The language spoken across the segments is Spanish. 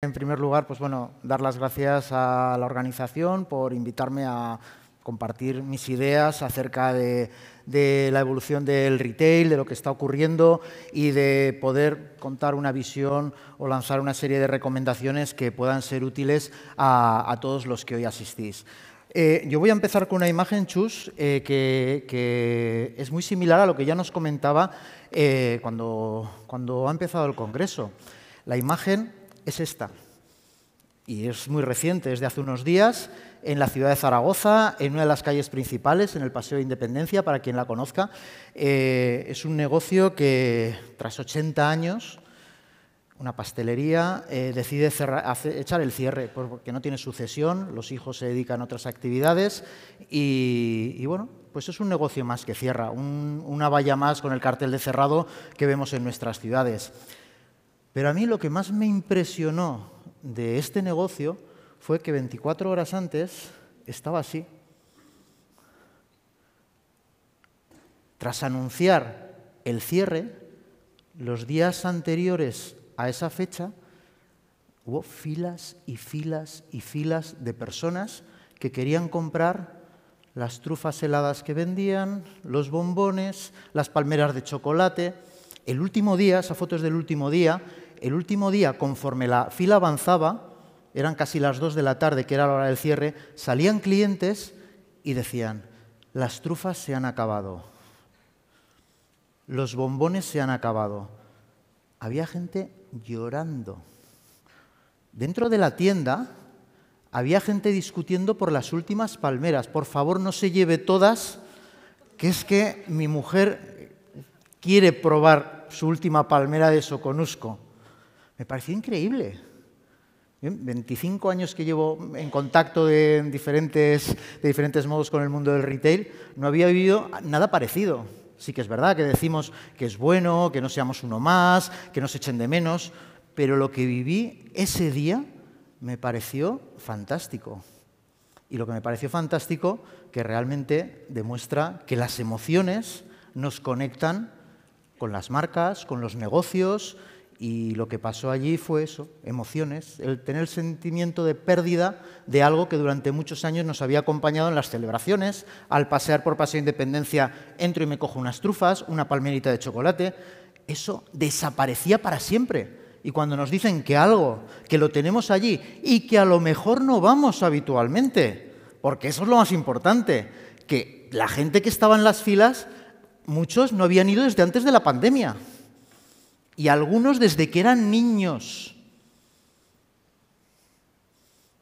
En primer lugar, pues bueno, dar las gracias a la organización por invitarme a compartir mis ideas acerca de, la evolución del retail, de lo que está ocurriendo y de poder contar una visión o lanzar una serie de recomendaciones que puedan ser útiles a, todos los que hoy asistís. Eh, yo voy a empezar con una imagen, Chus, eh, que, es muy similar a lo que ya nos comentaba eh, cuando, cuando ha empezado el Congreso. La imagen es esta. Y es muy reciente, es de hace unos días, en la ciudad de Zaragoza, en una de las calles principales, en el Paseo de Independencia, para quien la conozca. Eh, es un negocio que, tras 80 años, una pastelería eh, decide echar el cierre porque no tiene sucesión, los hijos se dedican a otras actividades y, bueno, pues es un negocio más que cierra, una valla más con el cartel de cerrado que vemos en nuestras ciudades. Pero a mí lo que más me impresionó de este negocio fue que 24 horas antes estaba así. Tras anunciar el cierre, los días anteriores a esa fecha, hubo filas y filas y filas de personas que querían comprar las trufas heladas que vendían, los bombones, las palmeras de chocolate. El último día, esa foto es del último día, el último día, conforme la fila avanzaba, eran casi las dos de la tarde, que era la hora del cierre, salían clientes y decían, las trufas se han acabado, los bombones se han acabado. Había gente llorando. Dentro de la tienda había gente discutiendo por las últimas palmeras. Por favor, no se lleve todas, que es que mi mujer quiere probar su última palmera de Soconusco. Me pareció increíble. 25 años que llevo en contacto de diferentes, de diferentes modos con el mundo del retail, no había vivido nada parecido. Sí que es verdad que decimos que es bueno, que no seamos uno más, que nos echen de menos, pero lo que viví ese día me pareció fantástico. Y lo que me pareció fantástico, que realmente demuestra que las emociones nos conectan con las marcas, con los negocios, y lo que pasó allí fue eso, emociones, el tener el sentimiento de pérdida de algo que durante muchos años nos había acompañado en las celebraciones, al pasear por Paseo Independencia entro y me cojo unas trufas, una palmerita de chocolate, eso desaparecía para siempre. Y cuando nos dicen que algo, que lo tenemos allí y que a lo mejor no vamos habitualmente, porque eso es lo más importante, que la gente que estaba en las filas muchos no habían ido desde antes de la pandemia y algunos desde que eran niños.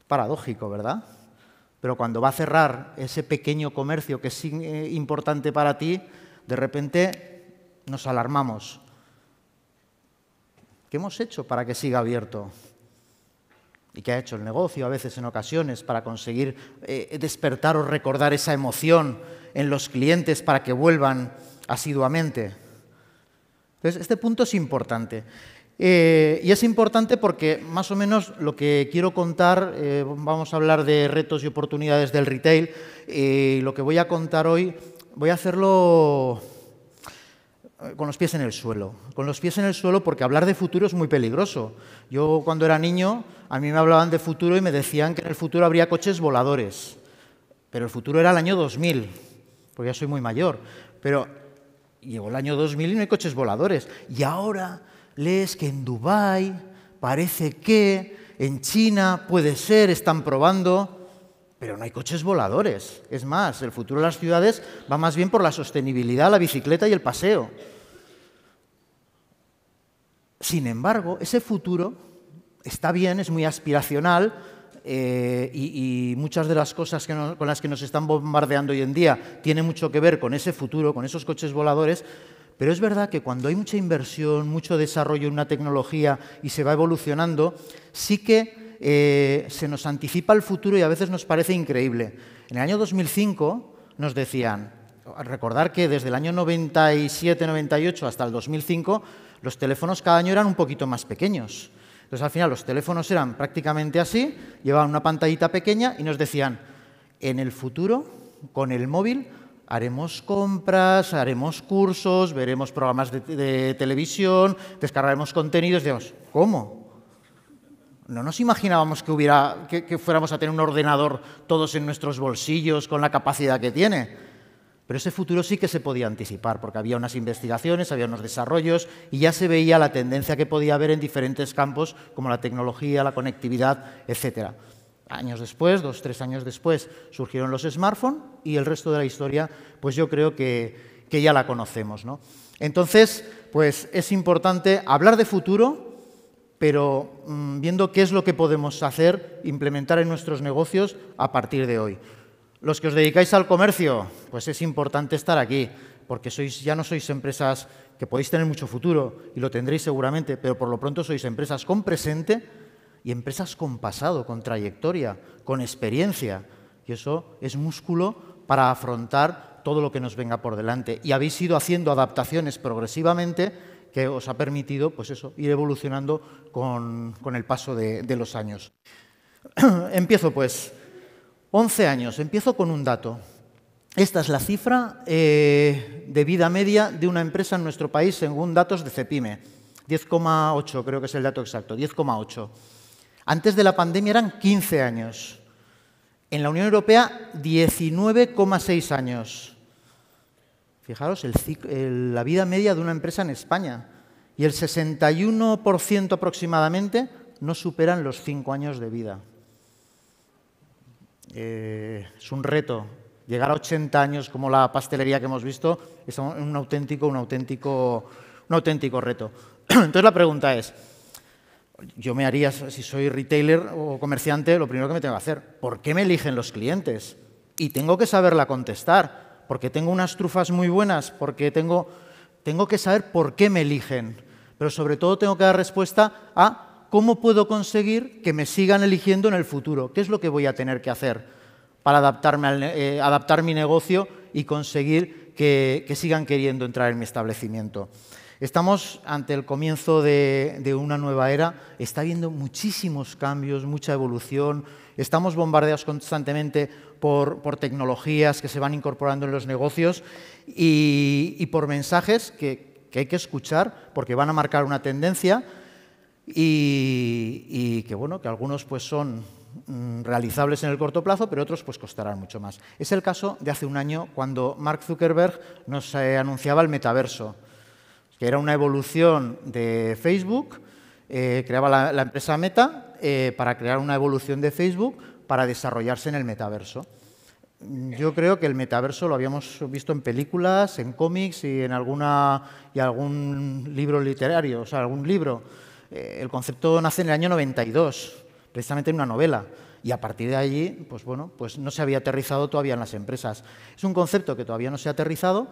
Paradójico, ¿verdad? Pero cuando va a cerrar ese pequeño comercio que es eh, importante para ti, de repente nos alarmamos. ¿Qué hemos hecho para que siga abierto? ¿Y qué ha hecho el negocio a veces en ocasiones para conseguir eh, despertar o recordar esa emoción en los clientes para que vuelvan asiduamente. Entonces, este punto es importante. Eh, y es importante porque más o menos lo que quiero contar, eh, vamos a hablar de retos y oportunidades del retail, eh, y lo que voy a contar hoy voy a hacerlo con los pies en el suelo. Con los pies en el suelo porque hablar de futuro es muy peligroso. Yo cuando era niño a mí me hablaban de futuro y me decían que en el futuro habría coches voladores, pero el futuro era el año 2000, porque ya soy muy mayor. Pero llegó el año 2000 y no hay coches voladores. Y ahora lees que en Dubái parece que, en China puede ser, están probando, pero no hay coches voladores. Es más, el futuro de las ciudades va más bien por la sostenibilidad, la bicicleta y el paseo. Sin embargo, ese futuro está bien, es muy aspiracional, eh, y, muchas de las cosas con las que nos están bombardeando hoy en día tiene mucho que ver con ese futuro, con esos coches voladores, pero es verdad que cuando hay mucha inversión, mucho desarrollo en una tecnología y se va evolucionando, sí que eh, se nos anticipa el futuro y a veces nos parece increíble. En el año 2005 nos decían, recordar que desde el año 97-98 hasta el 2005 los teléfonos cada año eran un poquito más pequeños. Entonces al final los teléfonos eran prácticamente así, llevaban una pantallita pequeña y nos decían, en el futuro, con el móvil, haremos compras, haremos cursos, veremos programas de, televisión, descargaremos contenidos, digamos, ¿cómo? No nos imaginábamos que, hubiera, que fuéramos a tener un ordenador todos en nuestros bolsillos con la capacidad que tiene. Pero ese futuro sí que se podía anticipar, porque había unas investigaciones, había unos desarrollos y ya se veía la tendencia que podía haber en diferentes campos, como la tecnología, la conectividad, etc. Años después, dos, tres años después, surgieron los smartphones y el resto de la historia, pues yo creo que, ya la conocemos. Entonces, pues es importante hablar de futuro, pero mm, viendo qué es lo que podemos hacer, implementar en nuestros negocios a partir de hoy. Los que os dedicáis al comercio, pues es importante estar aquí, porque sois, ya no sois empresas que podéis tener mucho futuro, y lo tendréis seguramente, pero por lo pronto sois empresas con presente y empresas con pasado, con trayectoria, con experiencia. Y eso es músculo para afrontar todo lo que nos venga por delante. Y habéis ido haciendo adaptaciones progresivamente que os ha permitido pues eso, ir evolucionando con, el paso de, de los años. Empiezo pues. 11 años. Empiezo con un dato. Esta es la cifra eh, de vida media de una empresa en nuestro país según datos de Cepime. 10,8 creo que es el dato exacto, 10,8. Antes de la pandemia eran 15 años. En la Unión Europea, 19,6 años. Fijaros, la vida media de una empresa en España. Y el 61% aproximadamente no superan los 5 años de vida. Eh, es un reto. Llegar a 80 años como la pastelería que hemos visto es un auténtico, un auténtico, un auténtico reto. Entonces la pregunta es, yo me haría, si soy retailer o comerciante, lo primero que me tengo que hacer, ¿por qué me eligen los clientes? Y tengo que saberla contestar, porque tengo unas trufas muy buenas, porque tengo, tengo que saber por qué me eligen, pero sobre todo tengo que dar respuesta a ¿Cómo puedo conseguir que me sigan eligiendo en el futuro? ¿Qué es lo que voy a tener que hacer para adaptarme eh, adaptar mi negocio y conseguir que, sigan queriendo entrar en mi establecimiento? Estamos ante el comienzo de, una nueva era, está habiendo muchísimos cambios, mucha evolución, estamos bombardeados constantemente por, tecnologías que se van incorporando en los negocios y, por mensajes que, que, hay que escuchar porque van a marcar una tendencia y, que, bueno, que algunos pues, son mm, realizables en el corto plazo, pero otros pues costarán mucho más. Es el caso de hace un año cuando Mark Zuckerberg nos eh, anunciaba el metaverso, que era una evolución de Facebook, eh, creaba la, empresa Meta eh, para crear una evolución de Facebook para desarrollarse en el metaverso. Yo creo que el metaverso lo habíamos visto en películas, en cómics y en y algún libro literario, o sea, algún libro. Eh, el concepto nace en el año 92, precisamente en una novela. Y a partir de allí, pues bueno, pues no se había aterrizado todavía en las empresas. Es un concepto que todavía no se ha aterrizado,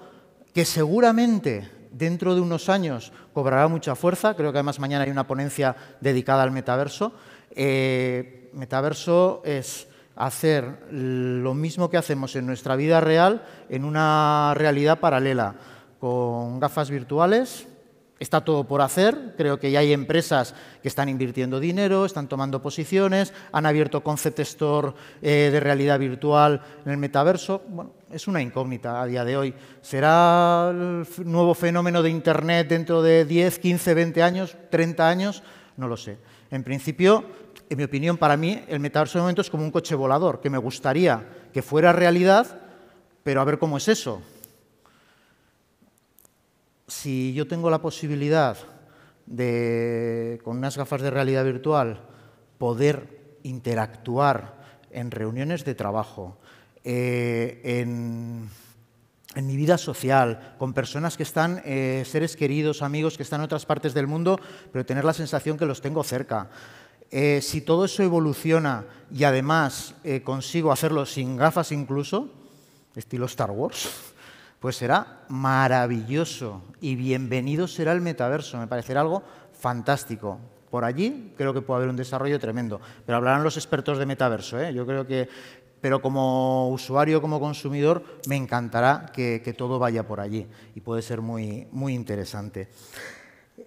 que seguramente dentro de unos años cobrará mucha fuerza. Creo que además mañana hay una ponencia dedicada al metaverso. Eh, metaverso es hacer lo mismo que hacemos en nuestra vida real en una realidad paralela, con gafas virtuales, Está todo por hacer, creo que ya hay empresas que están invirtiendo dinero, están tomando posiciones, han abierto concept store eh, de realidad virtual en el metaverso. Bueno, es una incógnita a día de hoy. ¿Será el nuevo fenómeno de Internet dentro de 10, 15, 20 años, 30 años? No lo sé. En principio, en mi opinión, para mí, el metaverso de momento es como un coche volador, que me gustaría que fuera realidad, pero a ver cómo es eso si yo tengo la posibilidad de, con unas gafas de realidad virtual, poder interactuar en reuniones de trabajo, eh, en, mi vida social, con personas que están, eh, seres queridos, amigos que están en otras partes del mundo, pero tener la sensación que los tengo cerca. Eh, si todo eso evoluciona y además consigo hacerlo sin gafas incluso, estilo Star Wars, pues será maravilloso y bienvenido será el metaverso. Me parecerá algo fantástico. Por allí creo que puede haber un desarrollo tremendo. Pero hablarán los expertos de metaverso. ¿eh? Yo creo que, pero como usuario, como consumidor, me encantará que, todo vaya por allí y puede ser muy, muy interesante.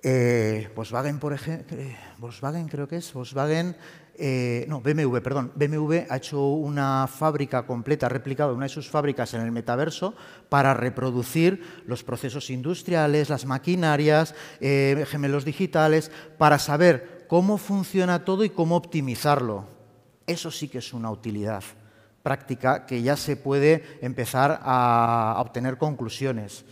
Eh, Volkswagen, por ejemplo, eh, Volkswagen creo que es, Volkswagen eh, no, BMW, perdón, BMW ha hecho una fábrica completa, ha replicado una de sus fábricas en el metaverso para reproducir los procesos industriales, las maquinarias, eh, gemelos digitales, para saber cómo funciona todo y cómo optimizarlo. Eso sí que es una utilidad práctica que ya se puede empezar a obtener conclusiones.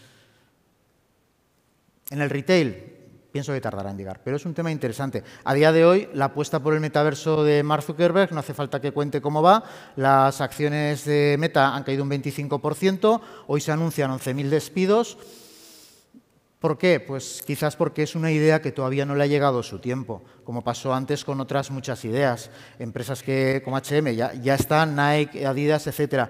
En el retail, Pienso que tardará en llegar, pero es un tema interesante. A día de hoy, la apuesta por el metaverso de Mark Zuckerberg, no hace falta que cuente cómo va, las acciones de Meta han caído un 25%, hoy se anuncian 11.000 despidos. ¿Por qué? Pues quizás porque es una idea que todavía no le ha llegado su tiempo, como pasó antes con otras muchas ideas. Empresas que, como HM, ya, están, Nike, Adidas, etcétera.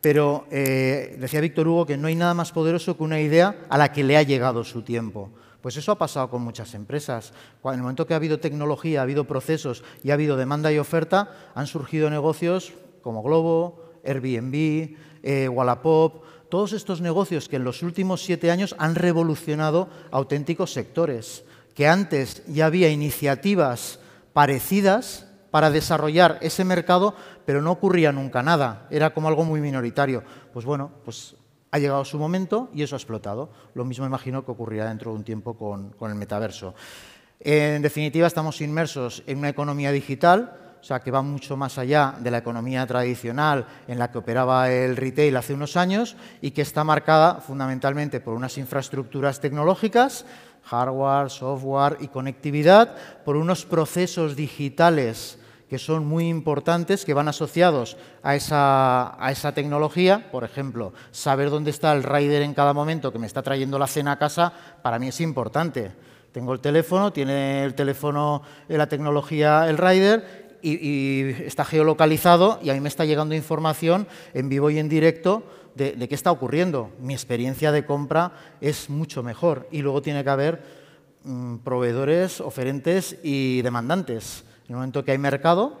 Pero eh, decía Víctor Hugo que no hay nada más poderoso que una idea a la que le ha llegado su tiempo. Pues eso ha pasado con muchas empresas. En el momento que ha habido tecnología, ha habido procesos y ha habido demanda y oferta, han surgido negocios como Globo, Airbnb, eh, Wallapop, todos estos negocios que en los últimos siete años han revolucionado auténticos sectores, que antes ya había iniciativas parecidas para desarrollar ese mercado, pero no ocurría nunca nada, era como algo muy minoritario. Pues bueno, pues ha llegado su momento y eso ha explotado. Lo mismo imagino que ocurrirá dentro de un tiempo con, el metaverso. En definitiva, estamos inmersos en una economía digital o sea, que va mucho más allá de la economía tradicional en la que operaba el retail hace unos años y que está marcada fundamentalmente por unas infraestructuras tecnológicas, hardware, software y conectividad, por unos procesos digitales que son muy importantes, que van asociados a esa, a esa tecnología. Por ejemplo, saber dónde está el rider en cada momento que me está trayendo la cena a casa, para mí es importante. Tengo el teléfono, tiene el teléfono, eh, la tecnología, el rider, y, está geolocalizado y a mí me está llegando información en vivo y en directo de, qué está ocurriendo. Mi experiencia de compra es mucho mejor y luego tiene que haber mm, proveedores, oferentes y demandantes. En el momento que hay mercado,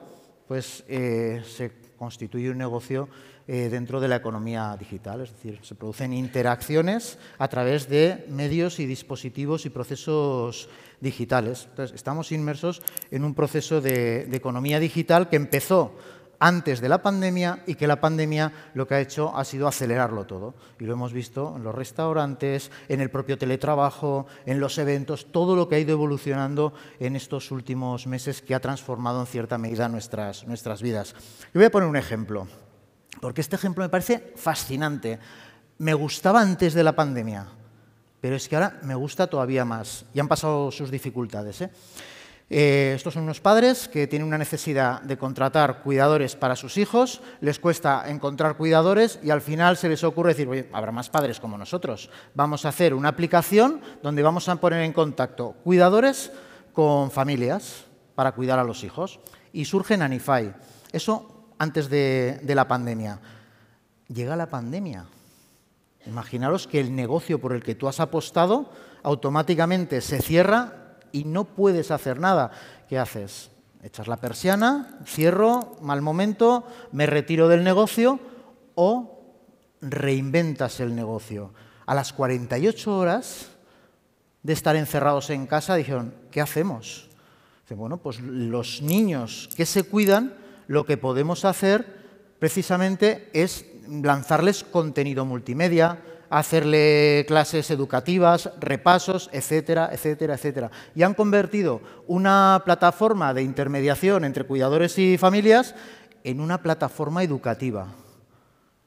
pues eh, se constituye un negocio eh, dentro de la economía digital, es decir, se producen interacciones a través de medios y dispositivos y procesos digitales. Entonces, estamos inmersos en un proceso de economía digital que empezó antes de la pandemia y que la pandemia lo que ha hecho ha sido acelerarlo todo. Y lo hemos visto en los restaurantes, en el propio teletrabajo, en los eventos, todo lo que ha ido evolucionando en estos últimos meses que ha transformado en cierta medida nuestras, nuestras vidas. Yo voy a poner un ejemplo, porque este ejemplo me parece fascinante. Me gustaba antes de la pandemia, pero es que ahora me gusta todavía más y han pasado sus dificultades. ¿eh? Eh, estos son unos padres que tienen una necesidad de contratar cuidadores para sus hijos, les cuesta encontrar cuidadores y al final se les ocurre decir, habrá más padres como nosotros, vamos a hacer una aplicación donde vamos a poner en contacto cuidadores con familias para cuidar a los hijos. Y surge Nanify. Eso antes de, de la pandemia. Llega la pandemia. Imaginaros que el negocio por el que tú has apostado automáticamente se cierra y no puedes hacer nada. ¿Qué haces? Echas la persiana, cierro, mal momento, me retiro del negocio o reinventas el negocio. A las 48 horas de estar encerrados en casa dijeron, ¿qué hacemos? bueno, pues los niños que se cuidan, lo que podemos hacer precisamente es lanzarles contenido multimedia, hacerle clases educativas, repasos, etcétera, etcétera, etcétera. Y han convertido una plataforma de intermediación entre cuidadores y familias en una plataforma educativa.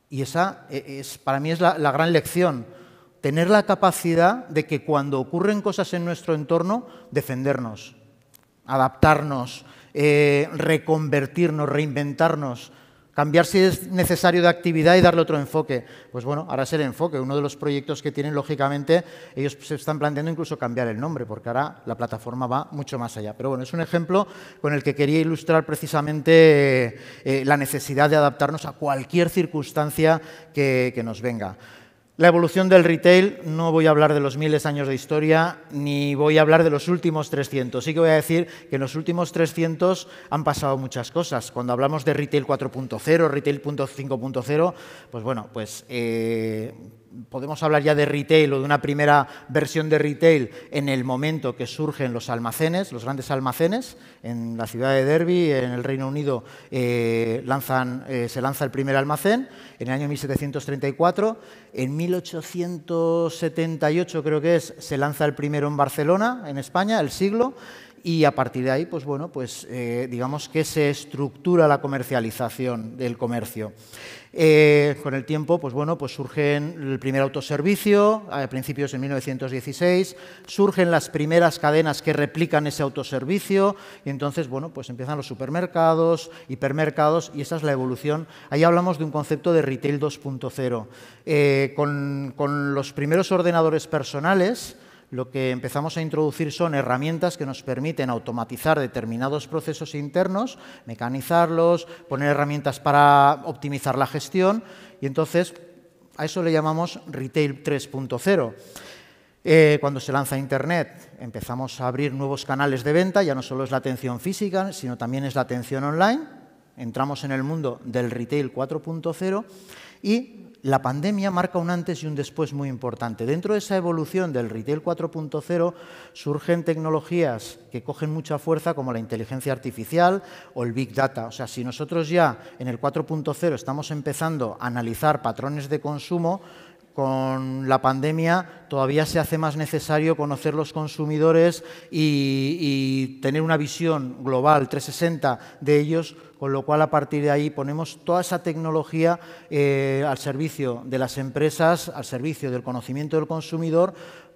Y esa e, es, para mí es la, gran lección, tener la capacidad de que cuando ocurren cosas en nuestro entorno, defendernos, adaptarnos, eh, reconvertirnos, reinventarnos, Cambiar si es necesario de actividad y darle otro enfoque. Pues bueno, ahora es el enfoque. Uno de los proyectos que tienen, lógicamente, ellos se están planteando incluso cambiar el nombre, porque ahora la plataforma va mucho más allá. Pero bueno, es un ejemplo con el que quería ilustrar precisamente eh, la necesidad de adaptarnos a cualquier circunstancia que nos venga. La evolución del retail, no voy a hablar de los miles de años de historia, ni voy a hablar de los últimos 300. Sí que voy a decir que en los últimos 300 han pasado muchas cosas. Cuando hablamos de retail 4.0, retail 5.0, pues bueno, pues eh, podemos hablar ya de retail o de una primera versión de retail en el momento que surgen los almacenes, los grandes almacenes. En la ciudad de Derby, en el Reino Unido, eh, eh, se lanza el primer almacén en el año 1734. En 1878, creo que es, se lanza el primero en Barcelona, en España, el siglo. Y a partir de ahí, pues bueno, pues eh, digamos que se estructura la comercialización del comercio. Eh, con el tiempo, pues bueno, pues surgen el primer autoservicio, a principios de 1916, surgen las primeras cadenas que replican ese autoservicio, y entonces, bueno, pues empiezan los supermercados, hipermercados, y esa es la evolución. Ahí hablamos de un concepto de retail 2.0. Eh, con los primeros ordenadores personales, lo que empezamos a introducir son herramientas que nos permiten automatizar determinados procesos internos, mecanizarlos, poner herramientas para optimizar la gestión y entonces a eso le llamamos Retail 3.0. Eh, cuando se lanza Internet empezamos a abrir nuevos canales de venta, ya no solo es la atención física, sino también es la atención online. Entramos en el mundo del retail 4.0 y la pandemia marca un antes y un después muy importante. Dentro de esa evolución del retail 4.0 surgen tecnologías que cogen mucha fuerza como la inteligencia artificial o el big data. O sea, si nosotros ya en el 4.0 estamos empezando a analizar patrones de consumo, con la pandemia todavía se hace más necesario conocer los consumidores y, tener una visión global 360 de ellos, con lo cual a partir de ahí ponemos toda esa tecnología eh, al servicio de las empresas, al servicio del conocimiento del consumidor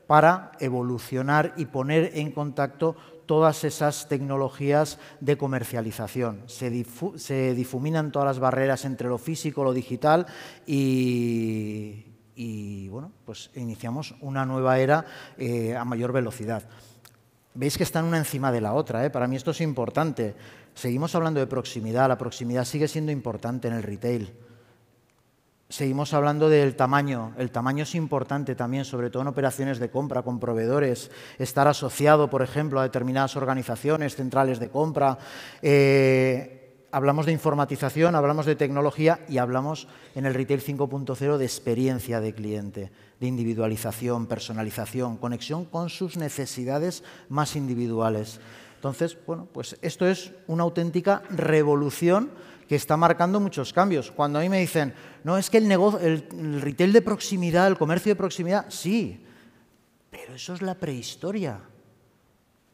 para evolucionar y poner en contacto todas esas tecnologías de comercialización. se difuminan todas las barreras entre lo físico, lo digital y, y bueno, pues iniciamos una nueva era eh, a mayor velocidad. Veis que están una encima de la otra, ¿eh? para mí esto es importante. Seguimos hablando de proximidad, la proximidad sigue siendo importante en el retail. Seguimos hablando del tamaño. El tamaño es importante también, sobre todo en operaciones de compra con proveedores. Estar asociado, por ejemplo, a determinadas organizaciones, centrales de compra. Eh, hablamos de informatización, hablamos de tecnología y hablamos en el retail 5.0 de experiencia de cliente, de individualización, personalización, conexión con sus necesidades más individuales. Entonces, bueno, pues esto es una auténtica revolución que está marcando muchos cambios. Cuando a mí me dicen, no, es que el, negocio, retail de proximidad, el comercio de proximidad, sí, pero eso es la prehistoria.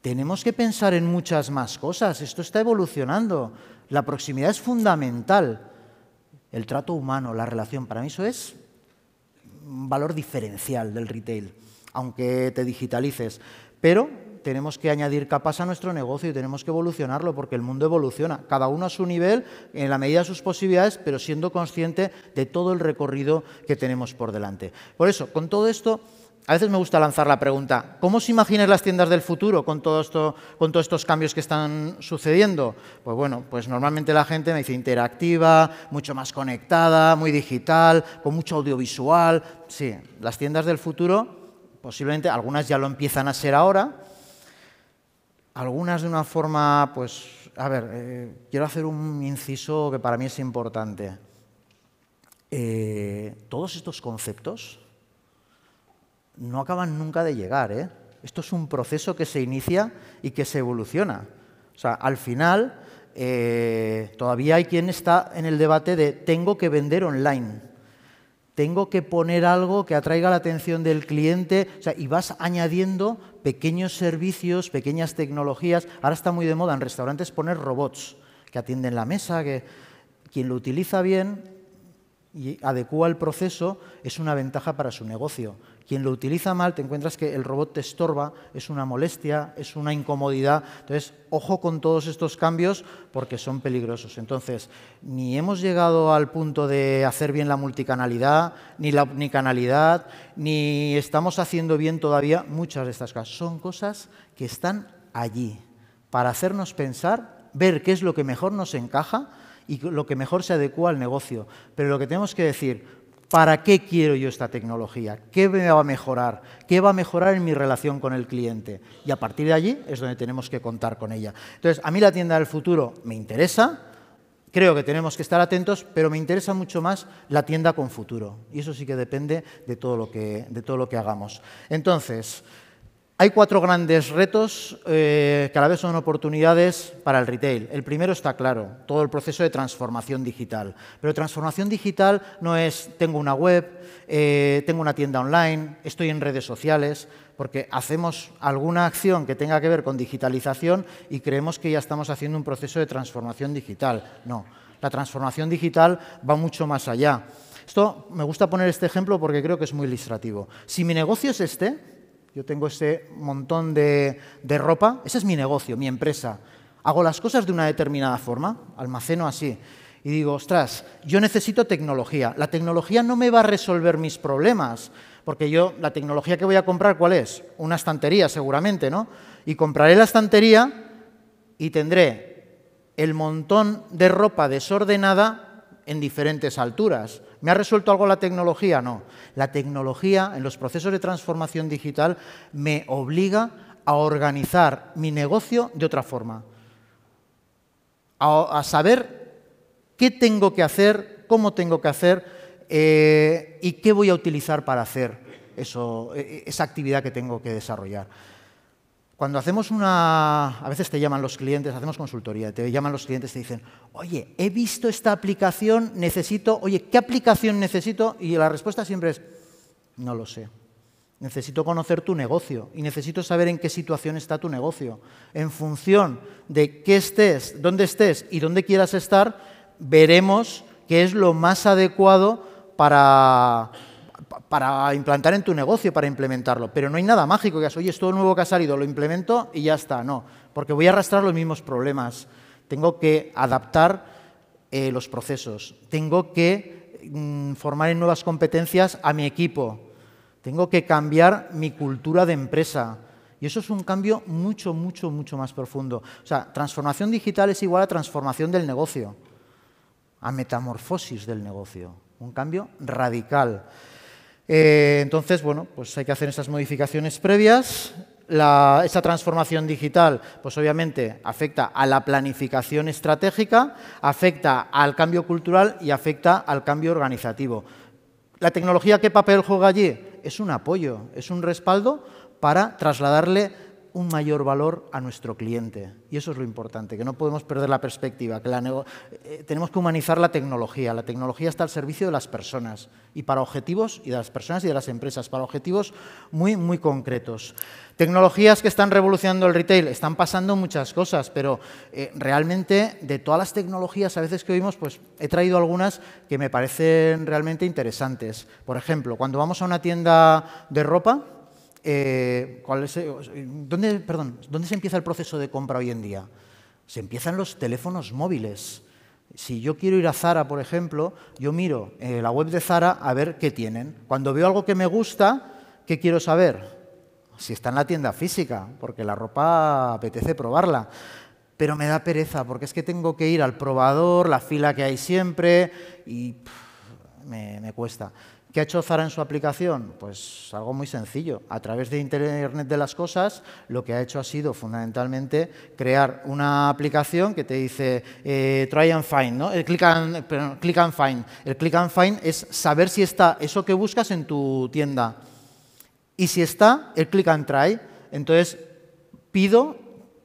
Tenemos que pensar en muchas más cosas. Esto está evolucionando. La proximidad es fundamental. El trato humano, la relación, para mí eso es un valor diferencial del retail, aunque te digitalices. Pero tenemos que añadir capas a nuestro negocio y tenemos que evolucionarlo porque el mundo evoluciona, cada uno a su nivel, en la medida de sus posibilidades, pero siendo consciente de todo el recorrido que tenemos por delante. Por eso, con todo esto, a veces me gusta lanzar la pregunta, ¿cómo se imaginan las tiendas del futuro con, todos estos cambios que están sucediendo? Pues bueno, pues normalmente la gente me dice interactiva, mucho más conectada, muy digital, con mucho audiovisual. Sí, las tiendas del futuro, posiblemente algunas ya lo empiezan a ser ahora, algunas de una forma, pues, a ver, eh, quiero hacer un inciso que para mí es importante. Eh, todos estos conceptos no acaban nunca de llegar. ¿eh? Esto es un proceso que se inicia y que se evoluciona. O sea, al final eh, todavía hay quien está en el debate de tengo que vender online, tengo que poner algo que atraiga la atención del cliente, o sea, y vas añadiendo pequeños servicios, pequeñas tecnologías. Ahora está muy de moda en restaurantes poner robots que atienden la mesa, que quien lo utiliza bien y adecua el proceso es una ventaja para su negocio. Quien lo utiliza mal, te encuentras que el robot te estorba, es una molestia, es una incomodidad. Entonces, ojo con todos estos cambios porque son peligrosos. Entonces, ni hemos llegado al punto de hacer bien la multicanalidad, ni la omnicanalidad, ni estamos haciendo bien todavía muchas de estas cosas. Son cosas que están allí para hacernos pensar, ver qué es lo que mejor nos encaja y lo que mejor se adecua al negocio. Pero lo que tenemos que decir, ¿Para qué quiero yo esta tecnología? ¿Qué me va a mejorar? ¿Qué va a mejorar en mi relación con el cliente? Y a partir de allí es donde tenemos que contar con ella. Entonces, a mí la tienda del futuro me interesa, creo que tenemos que estar atentos, pero me interesa mucho más la tienda con futuro. Y eso sí que depende de todo lo que, de todo lo que hagamos. Entonces, hay cuatro grandes retos eh, que a la vez son oportunidades para el retail. El primero está claro, todo el proceso de transformación digital. Pero transformación digital no es tengo una web, eh, tengo una tienda online, estoy en redes sociales, porque hacemos alguna acción que tenga que ver con digitalización y creemos que ya estamos haciendo un proceso de transformación digital. No, la transformación digital va mucho más allá. Esto me gusta poner este ejemplo porque creo que es muy ilustrativo. Si mi negocio es este, yo tengo ese montón de, ropa, ese es mi negocio, mi empresa. Hago las cosas de una determinada forma, almaceno así. Y digo, ostras, yo necesito tecnología. La tecnología no me va a resolver mis problemas, porque yo, la tecnología que voy a comprar, ¿cuál es? Una estantería, seguramente, ¿no? Y compraré la estantería y tendré el montón de ropa desordenada en diferentes alturas. ¿Me ha resuelto algo la tecnología? No. La tecnología en los procesos de transformación digital me obliga a organizar mi negocio de otra forma. A, saber qué tengo que hacer, cómo tengo que hacer eh, y qué voy a utilizar para hacer e, e, esa actividad que tengo que desarrollar. Cuando hacemos una, a veces te llaman los clientes, hacemos consultoría, te llaman los clientes y te dicen, oye, he visto esta aplicación, necesito, oye, ¿qué aplicación necesito? Y la respuesta siempre es, no lo sé. Necesito conocer tu negocio y necesito saber en qué situación está tu negocio. En función de qué estés, dónde estés y dónde quieras estar, veremos qué es lo más adecuado para, para implantar en tu negocio, para implementarlo. Pero no hay nada mágico que hagas, oye, todo nuevo que ha salido, lo implemento y ya está. No, porque voy a arrastrar los mismos problemas. Tengo que adaptar eh, los procesos. Tengo que mm, formar en nuevas competencias a mi equipo. Tengo que cambiar mi cultura de empresa. Y eso es un cambio mucho, mucho, mucho más profundo. O sea, transformación digital es igual a transformación del negocio, a metamorfosis del negocio. Un cambio radical. Eh, entonces, bueno, pues hay que hacer esas modificaciones previas. Esa transformación digital, pues obviamente afecta a la planificación estratégica, afecta al cambio cultural y afecta al cambio organizativo. ¿La tecnología qué papel juega allí? Es un apoyo, es un respaldo para trasladarle un mayor valor a nuestro cliente. Y eso es lo importante, que no podemos perder la perspectiva, que la eh, tenemos que humanizar la tecnología. La tecnología está al servicio de las personas y para objetivos, y de las personas y de las empresas, para objetivos muy, muy concretos. Tecnologías que están revolucionando el retail, están pasando muchas cosas, pero eh, realmente de todas las tecnologías a veces que oímos, pues he traído algunas que me parecen realmente interesantes. Por ejemplo, cuando vamos a una tienda de ropa, eh, eh, dónde, se empieza el proceso de compra hoy en día? Se empiezan los teléfonos móviles. Si yo quiero ir a Zara, por ejemplo, yo miro eh, la web de Zara a ver qué tienen. Cuando veo algo que me gusta, ¿qué quiero saber? Si está en la tienda física, porque la ropa apetece probarla. Pero me da pereza, porque es que tengo que ir al probador, la fila que hay siempre, y me cuesta. ¿Qué ha hecho Zara en su aplicación? Pues algo muy sencillo. A través de Internet de las Cosas, lo que ha hecho ha sido fundamentalmente crear una aplicación que te dice eh, try and find, ¿no? El click and find. El click and find es saber si está eso que buscas en tu tienda. Y si está, el click and try. Entonces, pido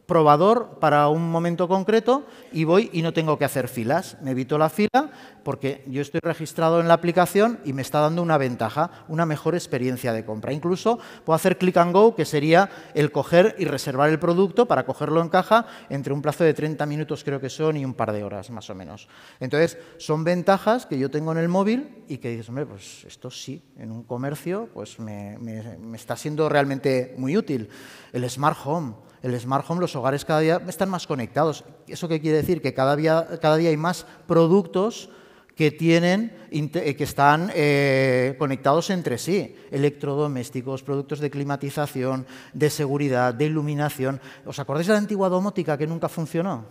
probador para un momento concreto y voy y no tengo que hacer filas. Me evito la fila porque yo estoy registrado en la aplicación y me está dando una ventaja, una mejor experiencia de compra. Incluso puedo hacer click and go, que sería el coger y reservar el producto para cogerlo en caja entre un plazo de 30 minutos creo que son y un par de horas más o menos. Entonces, son ventajas que yo tengo en el móvil y que dices, hombre, pues esto sí, en un comercio pues me, me está siendo realmente muy útil. El smart home el smart home, los hogares cada día están más conectados. ¿Eso qué quiere decir? Que cada día, cada día hay más productos que, tienen, eh, que están eh, conectados entre sí, electrodomésticos, productos de climatización, de seguridad, de iluminación. ¿Os acordáis de la antigua domótica que nunca funcionó?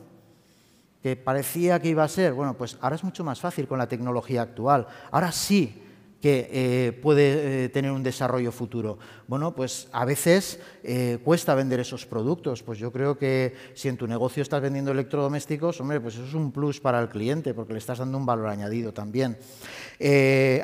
Que parecía que iba a ser, bueno, pues ahora es mucho más fácil con la tecnología actual. Ahora sí que eh, puede eh, tener un desarrollo futuro? Bueno, pues a veces eh, cuesta vender esos productos. Pues yo creo que si en tu negocio estás vendiendo electrodomésticos, hombre, pues eso es un plus para el cliente porque le estás dando un valor añadido también.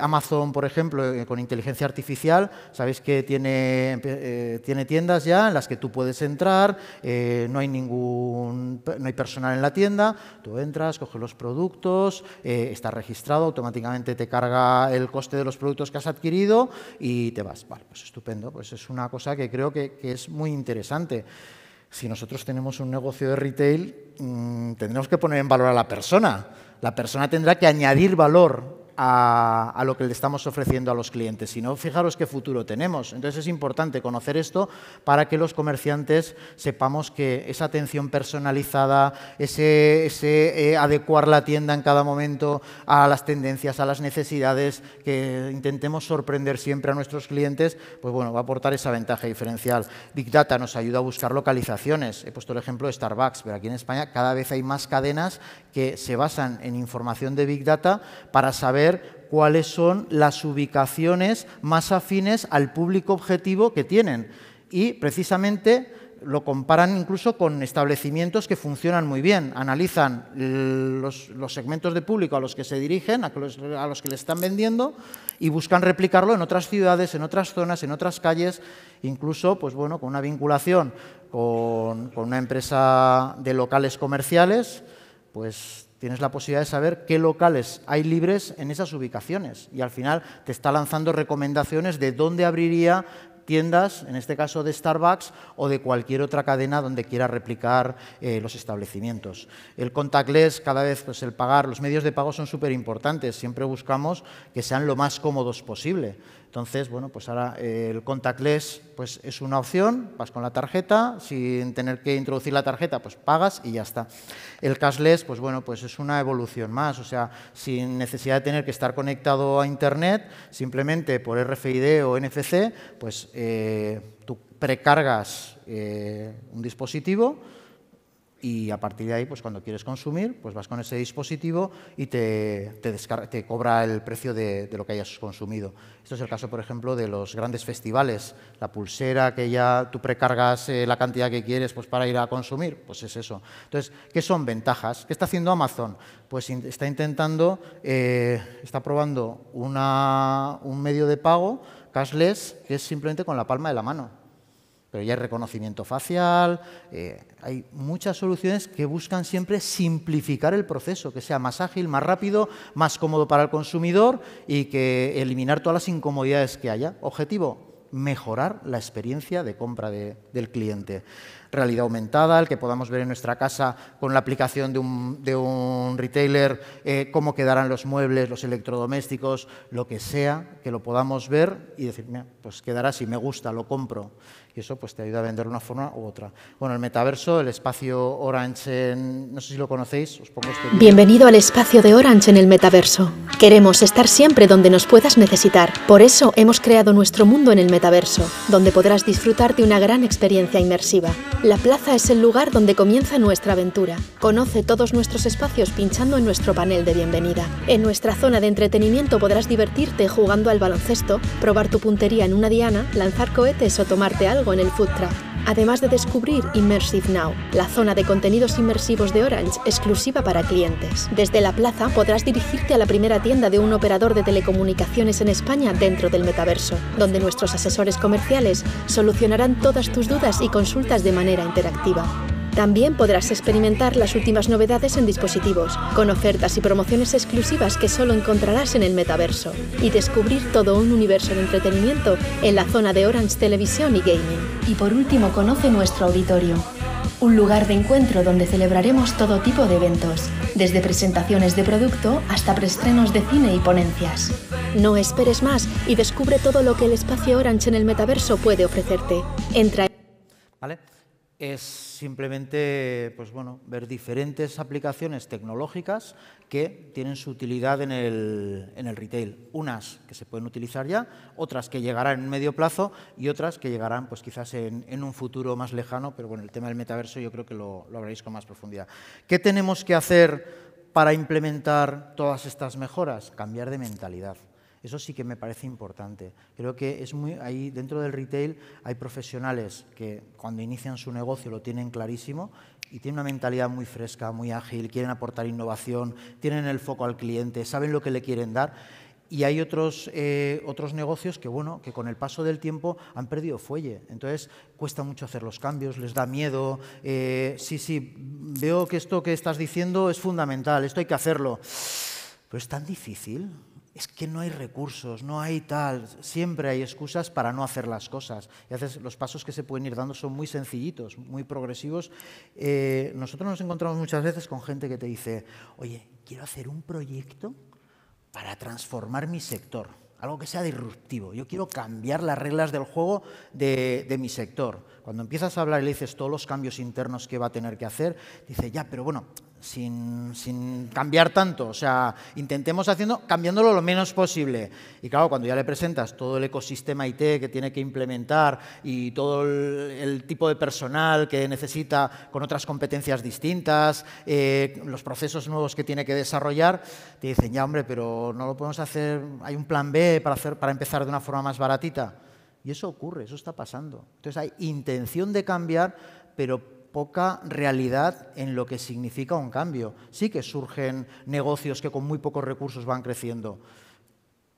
Amazon, por ejemplo, con inteligencia artificial, sabéis que tiene, tiene tiendas ya en las que tú puedes entrar, no hay ningún no hay personal en la tienda, tú entras, coges los productos, está registrado, automáticamente te carga el coste de los los productos que has adquirido y te vas. Vale, pues estupendo, pues es una cosa que creo que, es muy interesante. Si nosotros tenemos un negocio de retail, mm, tendremos que poner en valor a la persona. La persona tendrá que añadir valor a, lo que le estamos ofreciendo a los clientes, sino fijaros qué futuro tenemos. Entonces es importante conocer esto para que los comerciantes sepamos que esa atención personalizada, ese, eh, adecuar la tienda en cada momento a las tendencias, a las necesidades, que intentemos sorprender siempre a nuestros clientes, pues bueno, va a aportar esa ventaja diferencial. Big Data nos ayuda a buscar localizaciones. He puesto el ejemplo de Starbucks, pero aquí en España cada vez hay más cadenas que se basan en información de Big Data para saber cuáles son las ubicaciones más afines al público objetivo que tienen. Y precisamente lo comparan incluso con establecimientos que funcionan muy bien. Analizan los, segmentos de público a los que se dirigen, a los, que le están vendiendo, y buscan replicarlo en otras ciudades, en otras zonas, en otras calles, incluso pues bueno, con una vinculación con, una empresa de locales comerciales, pues tienes la posibilidad de saber qué locales hay libres en esas ubicaciones y al final te está lanzando recomendaciones de dónde abriría tiendas, en este caso de Starbucks o de cualquier otra cadena donde quiera replicar eh, los establecimientos. El contactless, cada vez pues, el pagar, los medios de pago son súper importantes, siempre buscamos que sean lo más cómodos posible. Entonces, bueno, pues ahora eh, el contactless pues es una opción, vas con la tarjeta, sin tener que introducir la tarjeta, pues pagas y ya está. El cashless, pues bueno, pues es una evolución más, o sea, sin necesidad de tener que estar conectado a Internet, simplemente por RFID o NFC, pues eh, tú precargas eh, un dispositivo, y a partir de ahí, pues cuando quieres consumir, pues vas con ese dispositivo y te, te, cobra el precio de, lo que hayas consumido. Esto es el caso, por ejemplo, de los grandes festivales. La pulsera que ya tú precargas eh, la cantidad que quieres pues, para ir a consumir, pues es eso. Entonces, ¿qué son ventajas? ¿Qué está haciendo Amazon? Pues está intentando, eh, está probando una, un medio de pago cashless que es simplemente con la palma de la mano pero ya hay reconocimiento facial, eh, hay muchas soluciones que buscan siempre simplificar el proceso, que sea más ágil, más rápido, más cómodo para el consumidor y que eliminar todas las incomodidades que haya. Objetivo, mejorar la experiencia de compra del cliente. Realidad aumentada, el que podamos ver en nuestra casa con la aplicación de un, retailer, eh, cómo quedarán los muebles, los electrodomésticos, lo que sea, que lo podamos ver y decir, pues quedará así, me gusta, lo compro y eso pues te ayuda a vender de una forma u otra. Bueno, el metaverso, el espacio Orange, en, no sé si lo conocéis, os pongo este Bienvenido al espacio de Orange en el metaverso. Queremos estar siempre donde nos puedas necesitar. Por eso hemos creado nuestro mundo en el metaverso, donde podrás disfrutar de una gran experiencia inmersiva. La plaza es el lugar donde comienza nuestra aventura. Conoce todos nuestros espacios pinchando en nuestro panel de bienvenida. En nuestra zona de entretenimiento podrás divertirte jugando al baloncesto, probar tu puntería en una diana, lanzar cohetes o tomarte algo en el food truck, además de descubrir Immersive Now, la zona de contenidos inmersivos de Orange exclusiva para clientes. Desde la plaza podrás dirigirte a la primera tienda de un operador de telecomunicaciones en España dentro del metaverso, donde nuestros asesores comerciales solucionarán todas tus dudas y consultas de manera interactiva. También podrás experimentar las últimas novedades en dispositivos, con ofertas y promociones exclusivas que solo encontrarás en el metaverso, y descubrir todo un universo de entretenimiento en la zona de Orange Televisión y Gaming. Y por último, conoce nuestro auditorio. Un lugar de encuentro donde celebraremos todo tipo de eventos, desde presentaciones de producto hasta preestrenos de cine y ponencias. No esperes más y descubre todo lo que el espacio Orange en el metaverso puede ofrecerte. Entra es simplemente pues ver diferentes aplicaciones tecnológicas que tienen su utilidad en el, retail. Unas que se pueden utilizar ya, otras que llegarán en medio plazo y otras que llegarán pues quizás en, un futuro más lejano, pero bueno, el tema del metaverso yo creo que lo, lo con más profundidad. ¿Qué tenemos que hacer para implementar todas estas mejoras? Cambiar de mentalidad. Eso sí que me parece importante. Creo que es muy, ahí dentro del retail hay profesionales que cuando inician su negocio lo tienen clarísimo y tienen una mentalidad muy fresca, muy ágil, quieren aportar innovación, tienen el foco al cliente, saben lo que le quieren dar. Y hay otros, eh, otros negocios que, bueno, que con el paso del tiempo han perdido fuelle. Entonces, cuesta mucho hacer los cambios, les da miedo. Eh, sí, sí, veo que esto que estás diciendo es fundamental, esto hay que hacerlo. Pero es tan difícil es que no hay recursos, no hay tal, siempre hay excusas para no hacer las cosas. Y los pasos que se pueden ir dando son muy sencillitos, muy progresivos. Eh, nosotros nos encontramos muchas veces con gente que te dice, oye, quiero hacer un proyecto para transformar mi sector, algo que sea disruptivo. Yo quiero cambiar las reglas del juego de, de mi sector. Cuando empiezas a hablar y le dices todos los cambios internos que va a tener que hacer, dice, ya, pero bueno, sin, cambiar tanto. O sea, intentemos haciendo, cambiándolo lo menos posible. Y claro, cuando ya le presentas todo el ecosistema IT que tiene que implementar y todo el, tipo de personal que necesita con otras competencias distintas, eh, los procesos nuevos que tiene que desarrollar, te dicen, ya hombre, pero no lo podemos hacer, hay un plan B para, hacer, para empezar de una forma más baratita. Y eso ocurre, eso está pasando. Entonces hay intención de cambiar, pero poca realidad en lo que significa un cambio. Sí que surgen negocios que con muy pocos recursos van creciendo,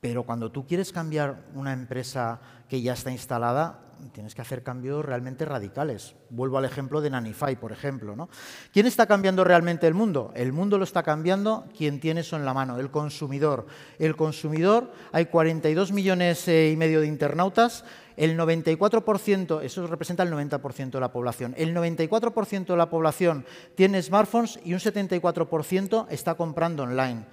pero cuando tú quieres cambiar una empresa que ya está instalada, tienes que hacer cambios realmente radicales. Vuelvo al ejemplo de Nanify, por ejemplo. ¿no? ¿Quién está cambiando realmente el mundo? El mundo lo está cambiando quien tiene eso en la mano, el consumidor. El consumidor, hay 42 millones eh, y medio de internautas el 94%, eso representa el 90% de la población, el 94% de la población tiene smartphones y un 74% está comprando online.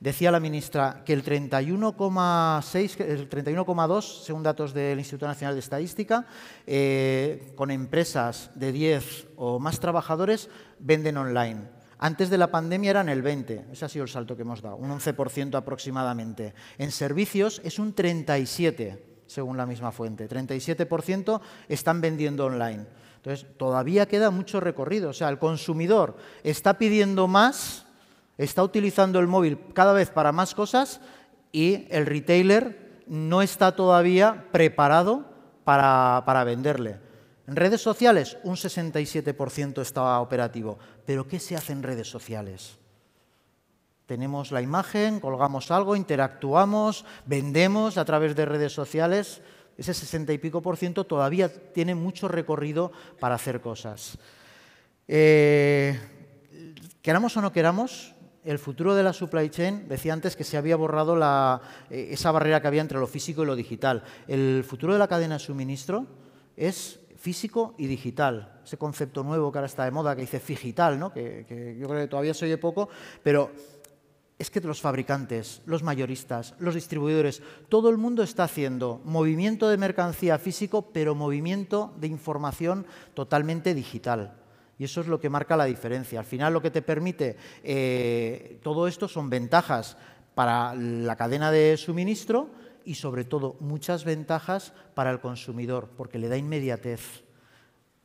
Decía la ministra que el 31,6, el 31,2, según datos del Instituto Nacional de Estadística, eh, con empresas de 10 o más trabajadores venden online. Antes de la pandemia eran el 20, ese ha sido el salto que hemos dado, un 11% aproximadamente. En servicios es un 37 según la misma fuente. 37% están vendiendo online. Entonces, todavía queda mucho recorrido. O sea, el consumidor está pidiendo más, está utilizando el móvil cada vez para más cosas y el retailer no está todavía preparado para, venderle. En redes sociales, un 67% está operativo. ¿Pero qué se hace en redes sociales? Tenemos la imagen, colgamos algo, interactuamos, vendemos a través de redes sociales. Ese 60 y pico por ciento todavía tiene mucho recorrido para hacer cosas. Eh, queramos o no queramos, el futuro de la supply chain, decía antes que se había borrado eh, esa barrera que había entre lo físico y lo digital. El futuro de la cadena de suministro es físico y digital. Ese concepto nuevo que ahora está de moda, que dice digital, ¿no? que, que yo creo que todavía se oye poco, pero es que los fabricantes, los mayoristas, los distribuidores, todo el mundo está haciendo movimiento de mercancía físico, pero movimiento de información totalmente digital. Y eso es lo que marca la diferencia. Al final lo que te permite eh, todo esto son ventajas para la cadena de suministro y sobre todo muchas ventajas para el consumidor, porque le da inmediatez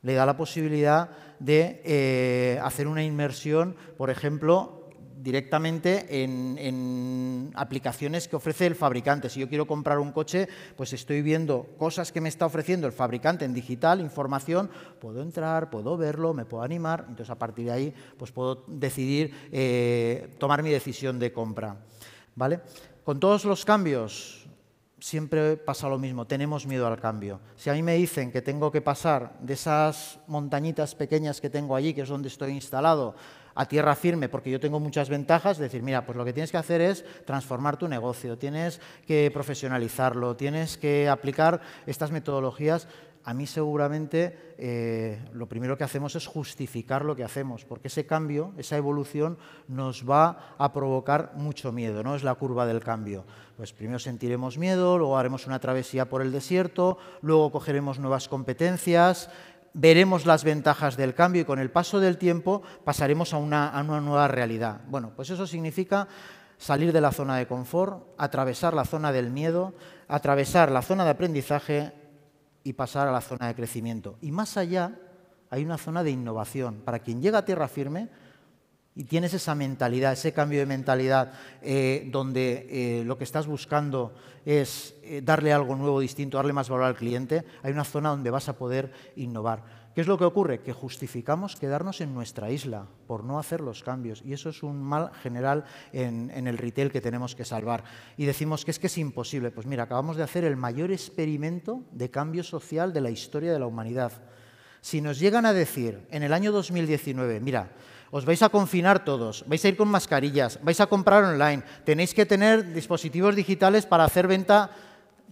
le da la posibilidad de eh, hacer una inmersión, por ejemplo, directamente en, aplicaciones que ofrece el fabricante. Si yo quiero comprar un coche, pues estoy viendo cosas que me está ofreciendo el fabricante en digital, información, puedo entrar, puedo verlo, me puedo animar, entonces a partir de ahí pues puedo decidir eh, tomar mi decisión de compra. ¿Vale? Con todos los cambios siempre pasa lo mismo, tenemos miedo al cambio. Si a mí me dicen que tengo que pasar de esas montañitas pequeñas que tengo allí, que es donde estoy instalado, a tierra firme, porque yo tengo muchas ventajas, decir, mira, pues lo que tienes que hacer es transformar tu negocio, tienes que profesionalizarlo, tienes que aplicar estas metodologías, a mí seguramente eh, lo primero que hacemos es justificar lo que hacemos, porque ese cambio, esa evolución nos va a provocar mucho miedo, ¿no? Es la curva del cambio. Pues primero sentiremos miedo, luego haremos una travesía por el desierto, luego cogeremos nuevas competencias, veremos las ventajas del cambio y con el paso del tiempo pasaremos a una, a una nueva realidad. Bueno, pues eso significa salir de la zona de confort, atravesar la zona del miedo, atravesar la zona de aprendizaje y pasar a la zona de crecimiento. Y más allá hay una zona de innovación. Para quien llega a tierra firme y tienes esa mentalidad, ese cambio de mentalidad, eh, donde eh, lo que estás buscando es eh, darle algo nuevo, distinto, darle más valor al cliente, hay una zona donde vas a poder innovar. ¿Qué es lo que ocurre? Que justificamos quedarnos en nuestra isla por no hacer los cambios y eso es un mal general en, el retail que tenemos que salvar. Y decimos que es que es imposible. Pues mira, acabamos de hacer el mayor experimento de cambio social de la historia de la humanidad. Si nos llegan a decir en el año 2019, mira, os vais a confinar todos, vais a ir con mascarillas, vais a comprar online, tenéis que tener dispositivos digitales para hacer venta,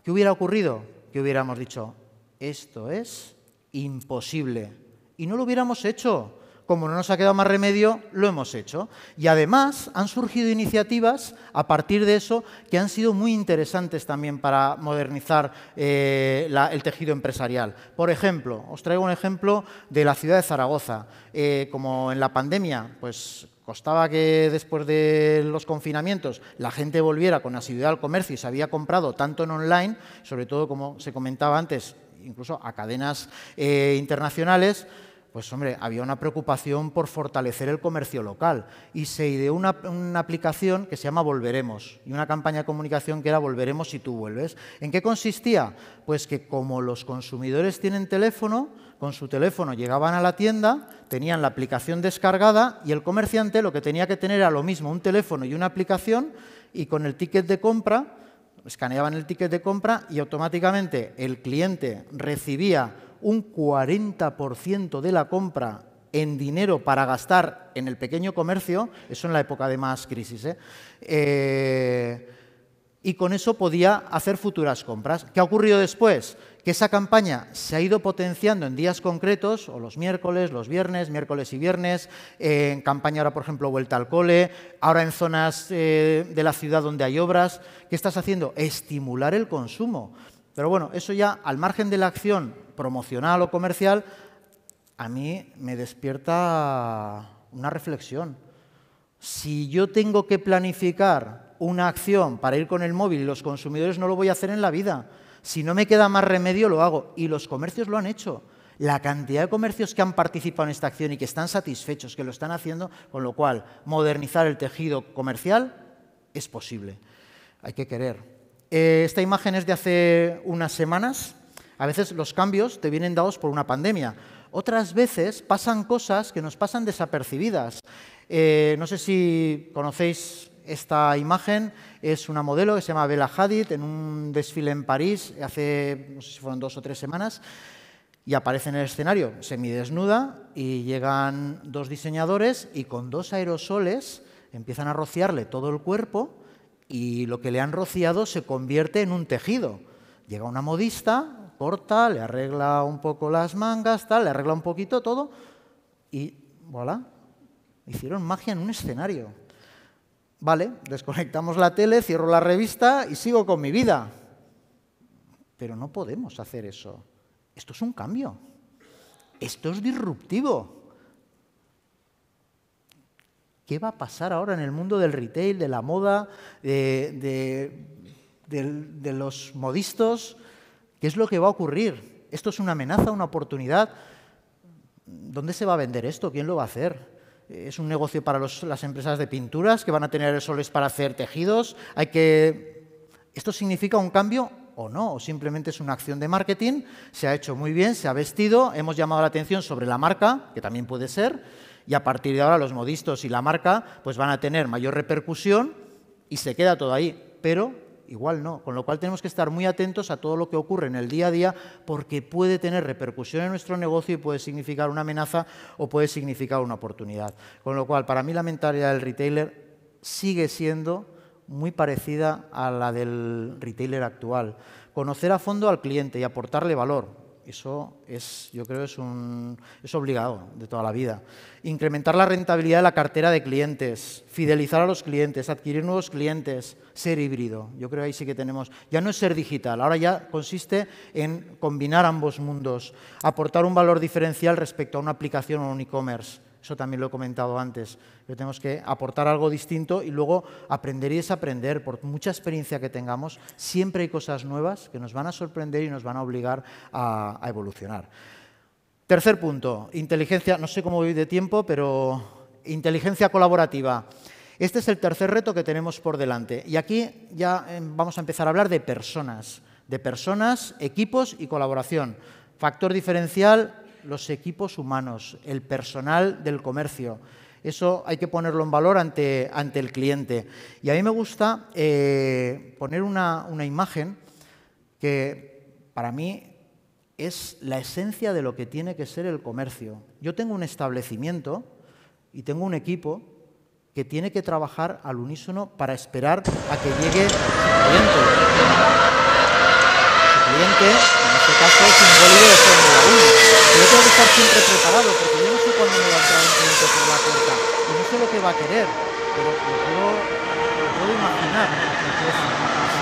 ¿qué hubiera ocurrido? Que hubiéramos dicho, esto es imposible. Y no lo hubiéramos hecho. Como no nos ha quedado más remedio, lo hemos hecho. Y además han surgido iniciativas a partir de eso que han sido muy interesantes también para modernizar eh, el tejido empresarial. Por ejemplo, os traigo un ejemplo de la ciudad de Zaragoza. Eh, como en la pandemia, pues costaba que después de los confinamientos la gente volviera con asiduidad al comercio y se había comprado tanto en online, sobre todo como se comentaba antes, incluso a cadenas eh, internacionales, pues hombre, había una preocupación por fortalecer el comercio local y se ideó una, una, aplicación que se llama Volveremos y una campaña de comunicación que era Volveremos si tú vuelves. ¿En qué consistía? Pues que como los consumidores tienen teléfono, con su teléfono llegaban a la tienda, tenían la aplicación descargada y el comerciante lo que tenía que tener era lo mismo, un teléfono y una aplicación y con el ticket de compra escaneaban el ticket de compra y automáticamente el cliente recibía un 40% de la compra en dinero para gastar en el pequeño comercio, eso en la época de más crisis. ¿eh? eh y con eso podía hacer futuras compras. ¿Qué ha ocurrido después? Que esa campaña se ha ido potenciando en días concretos, o los miércoles, los viernes, miércoles y viernes, en campaña ahora, por ejemplo, vuelta al cole, ahora en zonas eh, de la ciudad donde hay obras. ¿Qué estás haciendo? Estimular el consumo. Pero bueno, eso ya al margen de la acción promocional o comercial, a mí me despierta una reflexión. Si yo tengo que planificar una acción para ir con el móvil los consumidores no lo voy a hacer en la vida. Si no me queda más remedio, lo hago. Y los comercios lo han hecho. La cantidad de comercios que han participado en esta acción y que están satisfechos, que lo están haciendo, con lo cual modernizar el tejido comercial es posible. Hay que querer. Eh, esta imagen es de hace unas semanas. A veces los cambios te vienen dados por una pandemia. Otras veces pasan cosas que nos pasan desapercibidas. Eh, no sé si conocéis esta imagen es una modelo que se llama Bella Hadid en un desfile en París hace, no sé si fueron dos o tres semanas, y aparece en el escenario semidesnuda y llegan dos diseñadores y con dos aerosoles empiezan a rociarle todo el cuerpo y lo que le han rociado se convierte en un tejido. Llega una modista, corta, le arregla un poco las mangas, tal, le arregla un poquito todo y voilà, hicieron magia en un escenario. Vale, desconectamos la tele, cierro la revista y sigo con mi vida. Pero no podemos hacer eso. Esto es un cambio. Esto es disruptivo. ¿Qué va a pasar ahora en el mundo del retail, de la moda, de, los modistos? ¿Qué es lo que va a ocurrir? ¿Esto es una amenaza, una oportunidad? ¿Dónde se va a vender esto? ¿Quién lo va a hacer? es un negocio para las empresas de pinturas que van a tener soles para hacer tejidos. Hay que... ¿Esto significa un cambio o no? O simplemente es una acción de marketing, se ha hecho muy bien, se ha vestido, hemos llamado la atención sobre la marca, que también puede ser, y a partir de ahora los modistos y la marca pues van a tener mayor repercusión y se queda todo ahí. Pero igual no. Con lo cual tenemos que estar muy atentos a todo lo que ocurre en el día a día porque puede tener repercusión en nuestro negocio y puede significar una amenaza o puede significar una oportunidad. Con lo cual, para mí la mentalidad del retailer sigue siendo muy parecida a la del retailer actual. Conocer a fondo al cliente y aportarle valor. Eso es, yo creo, es, un, es obligado de toda la vida. Incrementar la rentabilidad de la cartera de clientes, fidelizar a los clientes, adquirir nuevos clientes, ser híbrido. Yo creo que ahí sí que tenemos. Ya no es ser digital, ahora ya consiste en combinar ambos mundos, aportar un valor diferencial respecto a una aplicación o un e-commerce eso también lo he comentado antes. tenemos que aportar algo distinto y luego aprender y desaprender. Por mucha experiencia que tengamos, siempre hay cosas nuevas que nos van a sorprender y nos van a obligar a, a evolucionar. Tercer punto, inteligencia. No sé cómo voy de tiempo, pero inteligencia colaborativa. Este es el tercer reto que tenemos por delante. Y aquí ya eh, vamos a empezar a hablar de personas, de personas, equipos y colaboración. Factor diferencial los equipos humanos, el personal del comercio. Eso hay que ponerlo en valor ante, ante el cliente. Y a mí me gusta eh, poner una, una imagen que para mí es la esencia de lo que tiene que ser el comercio. Yo tengo un establecimiento y tengo un equipo que tiene que trabajar al unísono para esperar a que llegue el cliente este caso es un la de Fórmula 1. Yo tengo que estar siempre preparado porque yo no sé cuándo me va a entrar un cliente por la puerta y no sé lo que va a querer, pero lo puedo, puedo imaginar.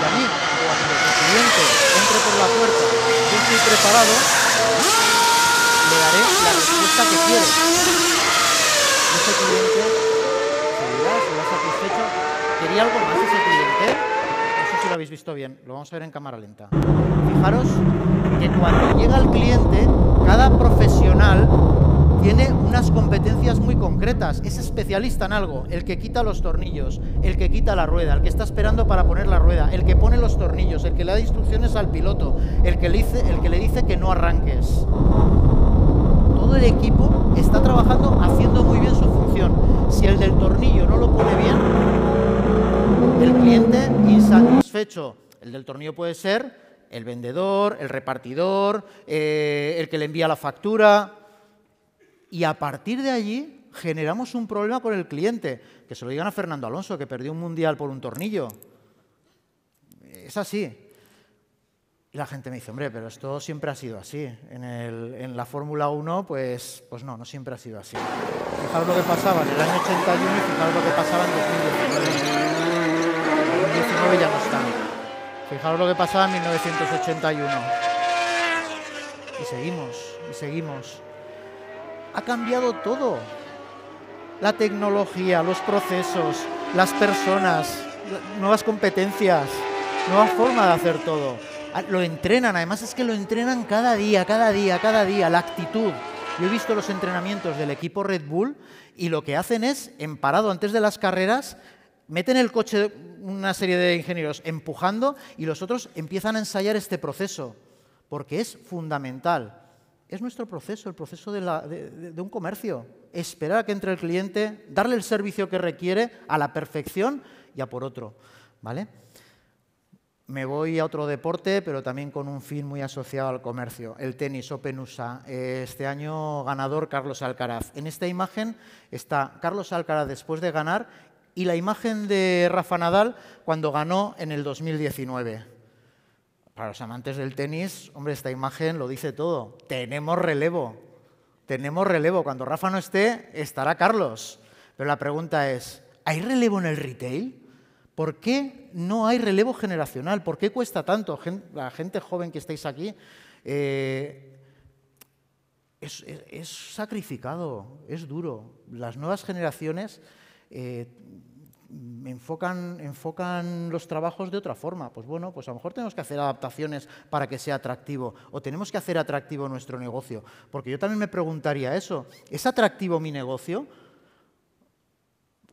Y a mí cuando a cliente entre por la puerta siempre preparado, le daré la respuesta que quiere. Ese cliente ¿se ¿Se va satisfecho, quería algo más ese cliente lo habéis visto bien, lo vamos a ver en cámara lenta. Fijaros que cuando llega el cliente, cada profesional tiene unas competencias muy concretas. Es especialista en algo. El que quita los tornillos, el que quita la rueda, el que está esperando para poner la rueda, el que pone los tornillos, el que le da instrucciones al piloto, el que le dice, el que, le dice que no arranques. Todo el equipo está trabajando haciendo muy bien su función. Si el del tornillo no lo pone bien, el cliente insatisfecho hecho El del tornillo puede ser el vendedor, el repartidor, eh, el que le envía la factura. Y a partir de allí generamos un problema con el cliente. Que se lo digan a Fernando Alonso, que perdió un mundial por un tornillo. Es así. Y la gente me dice, hombre, pero esto siempre ha sido así. En, la Fórmula 1, pues, pues no, no siempre ha sido así. Fijaros lo que pasaba en el año 81 y fijaros lo que pasaba en 2019. No ya no Fijaros lo que pasaba en 1981. Y seguimos, y seguimos. Ha cambiado todo. La tecnología, los procesos, las personas, nuevas competencias, nueva forma de hacer todo. Ah, lo entrenan, además es que lo entrenan cada día, cada día, cada día, la actitud. Yo he visto los entrenamientos del equipo Red Bull y lo que hacen es, en parado antes de las carreras, meten el coche una serie de ingenieros empujando y los otros empiezan a ensayar este proceso, porque es fundamental. Es nuestro proceso, el proceso de, un comercio. Esperar a que entre el cliente, darle el servicio que requiere a la perfección y a por otro. ¿Vale? Me voy a otro deporte, pero también con un fin muy asociado al comercio. El tenis Open USA. Este año ganador Carlos Alcaraz. En esta imagen está Carlos Alcaraz después de ganar y la imagen de Rafa Nadal cuando ganó en el 2019. Para los amantes del tenis, hombre, esta imagen lo dice todo. Tenemos relevo, tenemos relevo. Cuando Rafa no esté, estará Carlos. Pero la pregunta es, ¿hay relevo en el retail? ¿Por qué no hay relevo generacional? ¿Por qué cuesta tanto? La gente joven que estáis aquí eh, es sacrificado, es duro. Las nuevas generaciones eh, enfocan, los trabajos de otra forma. Pues bueno, pues a lo mejor tenemos que hacer adaptaciones para que sea atractivo o tenemos que hacer atractivo nuestro negocio. Porque yo también me preguntaría eso, ¿es atractivo mi negocio?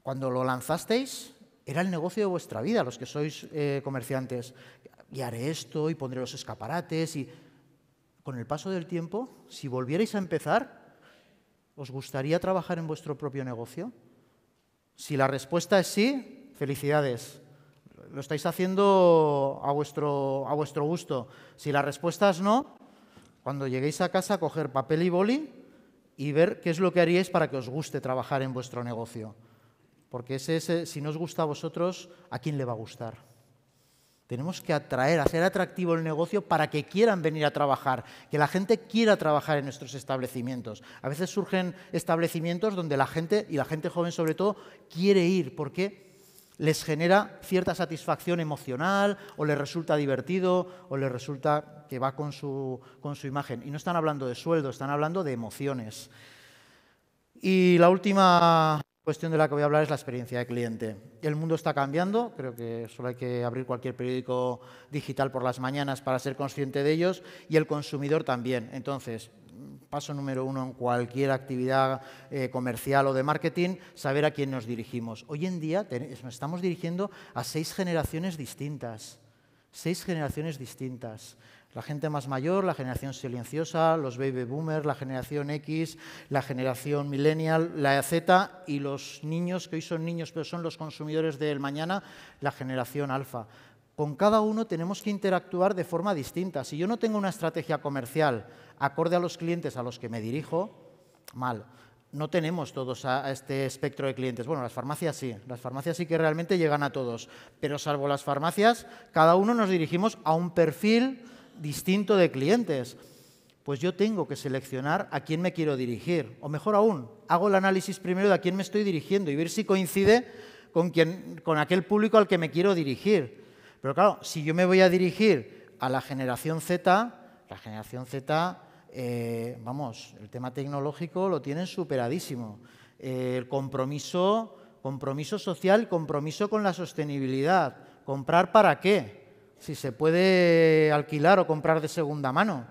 Cuando lo lanzasteis, era el negocio de vuestra vida, los que sois eh, comerciantes. Y haré esto y pondré los escaparates y... Con el paso del tiempo, si volvierais a empezar, ¿os gustaría trabajar en vuestro propio negocio? Si la respuesta es sí, felicidades. Lo estáis haciendo a vuestro, gusto. Si la respuesta es no, cuando lleguéis a casa, coger papel y boli y ver qué es lo que haríais para que os guste trabajar en vuestro negocio. Porque ese si no os gusta a vosotros, ¿a quién le va a gustar? Tenemos que atraer, hacer atractivo el negocio para que quieran venir a trabajar, que la gente quiera trabajar en nuestros establecimientos. A veces surgen establecimientos donde la gente, y la gente joven sobre todo, quiere ir porque les genera cierta satisfacción emocional o les resulta divertido o les resulta que va con su, con su imagen. Y no están hablando de sueldo, están hablando de emociones. Y la última cuestión de la que voy a hablar es la experiencia de cliente. El mundo está cambiando, creo que solo hay que abrir cualquier periódico digital por las mañanas para ser consciente de ellos y el consumidor también. Entonces, paso número uno en cualquier actividad eh, comercial o de marketing, saber a quién nos dirigimos. Hoy en día nos estamos dirigiendo a seis generaciones distintas. Seis generaciones distintas. La gente más mayor, la generación silenciosa, los baby boomers, la generación X, la generación millennial, la e Z y los niños, que hoy son niños pero son los consumidores del mañana, la generación alfa. Con cada uno tenemos que interactuar de forma distinta. Si yo no tengo una estrategia comercial acorde a los clientes a los que me dirijo, mal no tenemos todos a, este espectro de clientes. Bueno, las farmacias sí, las farmacias sí que realmente llegan a todos, pero salvo las farmacias, cada uno nos dirigimos a un perfil distinto de clientes, pues yo tengo que seleccionar a quién me quiero dirigir. O mejor aún, hago el análisis primero de a quién me estoy dirigiendo y ver si coincide con, con aquel público al que me quiero dirigir. Pero claro, si yo me voy a dirigir a la generación Z, la generación Z, eh, vamos, el tema tecnológico lo tienen superadísimo. Eh, el compromiso, compromiso social, compromiso con la sostenibilidad. ¿Comprar para qué? si se puede alquilar o comprar de segunda mano.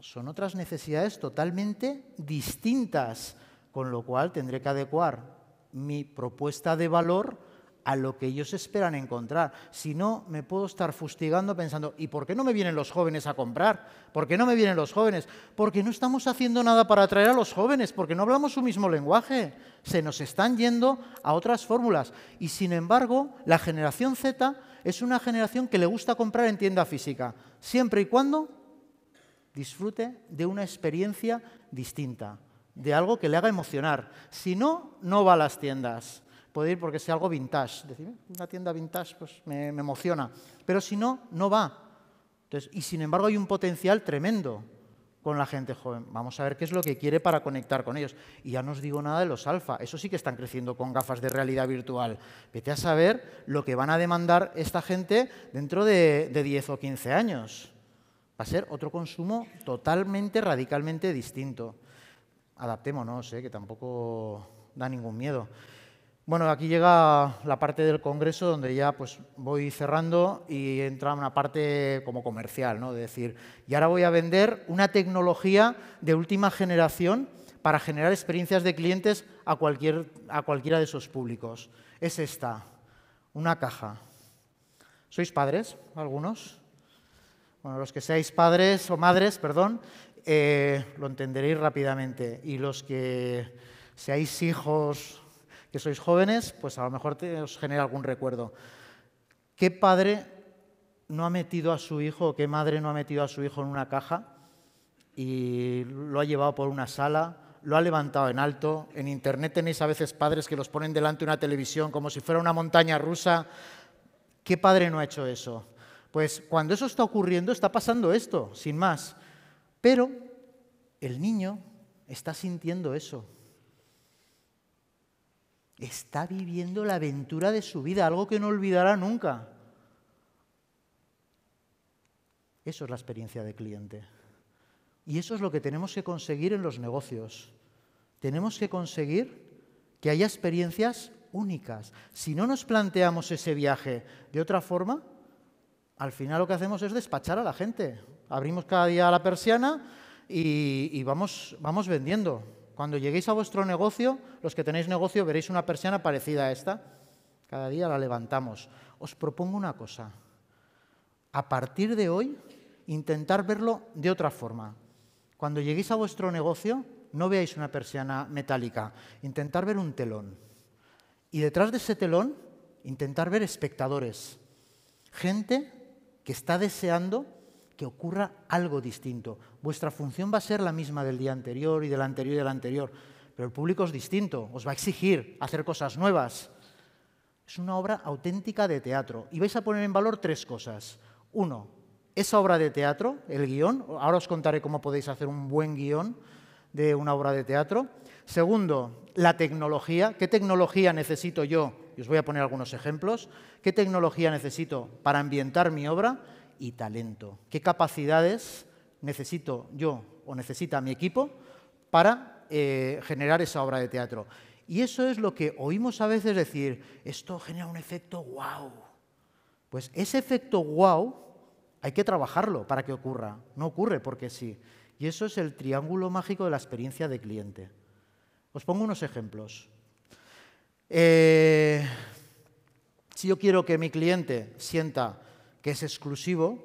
Son otras necesidades totalmente distintas, con lo cual tendré que adecuar mi propuesta de valor a lo que ellos esperan encontrar. Si no, me puedo estar fustigando pensando, ¿y por qué no me vienen los jóvenes a comprar? ¿Por qué no me vienen los jóvenes? Porque no estamos haciendo nada para atraer a los jóvenes, porque no hablamos su mismo lenguaje. Se nos están yendo a otras fórmulas. Y sin embargo, la generación Z es una generación que le gusta comprar en tienda física, siempre y cuando disfrute de una experiencia distinta, de algo que le haga emocionar. Si no, no va a las tiendas. Puede ir porque sea algo vintage. Decir, eh, una tienda vintage pues me, emociona. Pero si no, no va. y sin embargo hay un potencial tremendo con la gente joven. Vamos a ver qué es lo que quiere para conectar con ellos. Y ya no os digo nada de los alfa, eso sí que están creciendo con gafas de realidad virtual. Vete a saber lo que van a demandar esta gente dentro de, 10 o 15 años. Va a ser otro consumo totalmente, radicalmente distinto. Adaptémonos, ¿eh? que tampoco da ningún miedo. Bueno, aquí llega la parte del congreso donde ya pues voy cerrando y entra una parte como comercial, ¿no? De decir, y ahora voy a vender una tecnología de última generación para generar experiencias de clientes a, cualquier, a cualquiera de esos públicos. Es esta, una caja. ¿Sois padres, algunos? Bueno, los que seáis padres o madres, perdón, eh, lo entenderéis rápidamente. Y los que seáis hijos que sois jóvenes, pues a lo mejor os genera algún recuerdo. ¿Qué padre no ha metido a su hijo o qué madre no ha metido a su hijo en una caja y lo ha llevado por una sala, lo ha levantado en alto? En internet tenéis a veces padres que los ponen delante de una televisión como si fuera una montaña rusa. ¿Qué padre no ha hecho eso? Pues cuando eso está ocurriendo, está pasando esto, sin más. Pero el niño está sintiendo eso está viviendo la aventura de su vida, algo que no olvidará nunca. Eso es la experiencia de cliente. Y eso es lo que tenemos que conseguir en los negocios. Tenemos que conseguir que haya experiencias únicas. Si no nos planteamos ese viaje de otra forma, al final lo que hacemos es despachar a la gente. Abrimos cada día la persiana y, vamos, vamos vendiendo. Cuando lleguéis a vuestro negocio, los que tenéis negocio, veréis una persiana parecida a esta. Cada día la levantamos. Os propongo una cosa. A partir de hoy, intentar verlo de otra forma. Cuando lleguéis a vuestro negocio, no veáis una persiana metálica. Intentar ver un telón. Y detrás de ese telón, intentar ver espectadores. Gente que está deseando que ocurra algo distinto. Vuestra función va a ser la misma del día anterior y del anterior y del anterior, pero el público es distinto, os va a exigir hacer cosas nuevas. Es una obra auténtica de teatro y vais a poner en valor tres cosas. Uno, esa obra de teatro, el guión, ahora os contaré cómo podéis hacer un buen guión de una obra de teatro. Segundo, la tecnología. ¿Qué tecnología necesito yo? Y os voy a poner algunos ejemplos. ¿Qué tecnología necesito para ambientar mi obra? y talento. ¿Qué capacidades necesito yo o necesita mi equipo para eh, generar esa obra de teatro? Y eso es lo que oímos a veces decir, esto genera un efecto wow. Pues ese efecto wow hay que trabajarlo para que ocurra. No ocurre porque sí. Y eso es el triángulo mágico de la experiencia de cliente. Os pongo unos ejemplos. Eh, si yo quiero que mi cliente sienta que es exclusivo,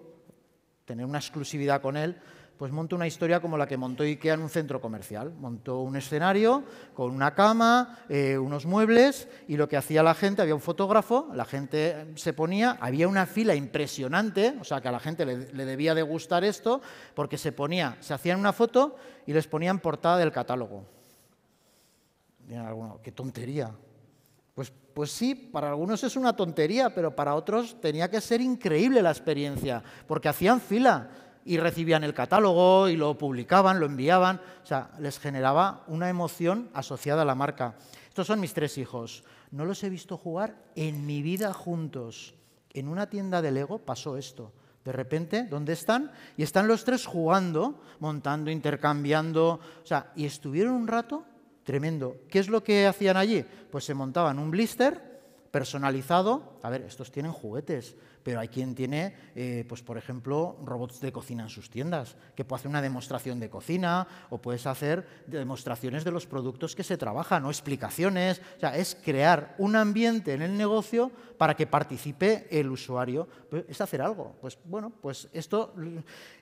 tener una exclusividad con él, pues montó una historia como la que montó IKEA en un centro comercial. Montó un escenario con una cama, eh, unos muebles y lo que hacía la gente, había un fotógrafo, la gente se ponía, había una fila impresionante, o sea que a la gente le, debía de gustar esto, porque se ponía, se hacían una foto y les ponían portada del catálogo. qué tontería, pues, pues, sí, para algunos es una tontería, pero para otros tenía que ser increíble la experiencia, porque hacían fila y recibían el catálogo y lo publicaban, lo enviaban, o sea, les generaba una emoción asociada a la marca. Estos son mis tres hijos. No los he visto jugar en mi vida juntos. En una tienda de Lego pasó esto. De repente, ¿dónde están? Y están los tres jugando, montando, intercambiando. O sea, y estuvieron un rato Tremendo. ¿Qué es lo que hacían allí? Pues se montaban un blister personalizado. A ver, estos tienen juguetes, pero hay quien tiene, eh, pues por ejemplo, robots de cocina en sus tiendas, que puede hacer una demostración de cocina o puedes hacer demostraciones de los productos que se trabajan o explicaciones. O sea, es crear un ambiente en el negocio para que participe el usuario. Pues, es hacer algo. Pues bueno, pues esto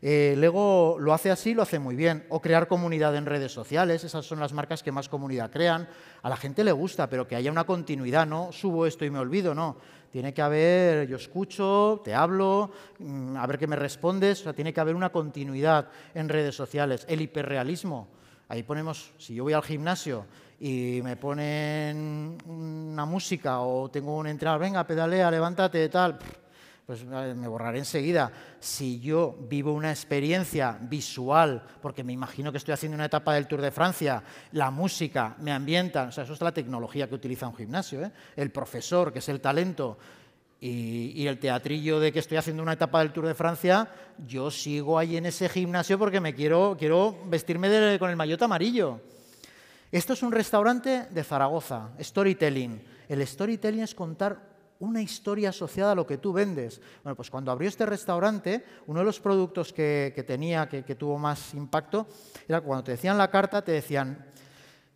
eh, luego lo hace así, lo hace muy bien. O crear comunidad en redes sociales, esas son las marcas que más comunidad crean. A la gente le gusta, pero que haya una continuidad, no subo esto y me olvido, no tiene que haber, yo escucho, te hablo, mm, a ver qué me respondes, o sea, tiene que haber una continuidad en redes sociales. El hiperrealismo, ahí ponemos, si yo voy al gimnasio y me ponen una música o tengo un entrenador, venga, pedalea, levántate, tal, pues eh, me borraré enseguida. Si yo vivo una experiencia visual, porque me imagino que estoy haciendo una etapa del Tour de Francia, la música me ambienta, o sea, eso es la tecnología que utiliza un gimnasio, ¿eh? el profesor, que es el talento, y, el teatrillo de que estoy haciendo una etapa del Tour de Francia, yo sigo ahí en ese gimnasio porque me quiero, quiero vestirme con el maillot amarillo. Esto es un restaurante de Zaragoza, storytelling. El storytelling es contar una historia asociada a lo que tú vendes. Bueno, pues cuando abrió este restaurante, uno de los productos que, tenía, que, tuvo más impacto, era cuando te decían la carta, te decían,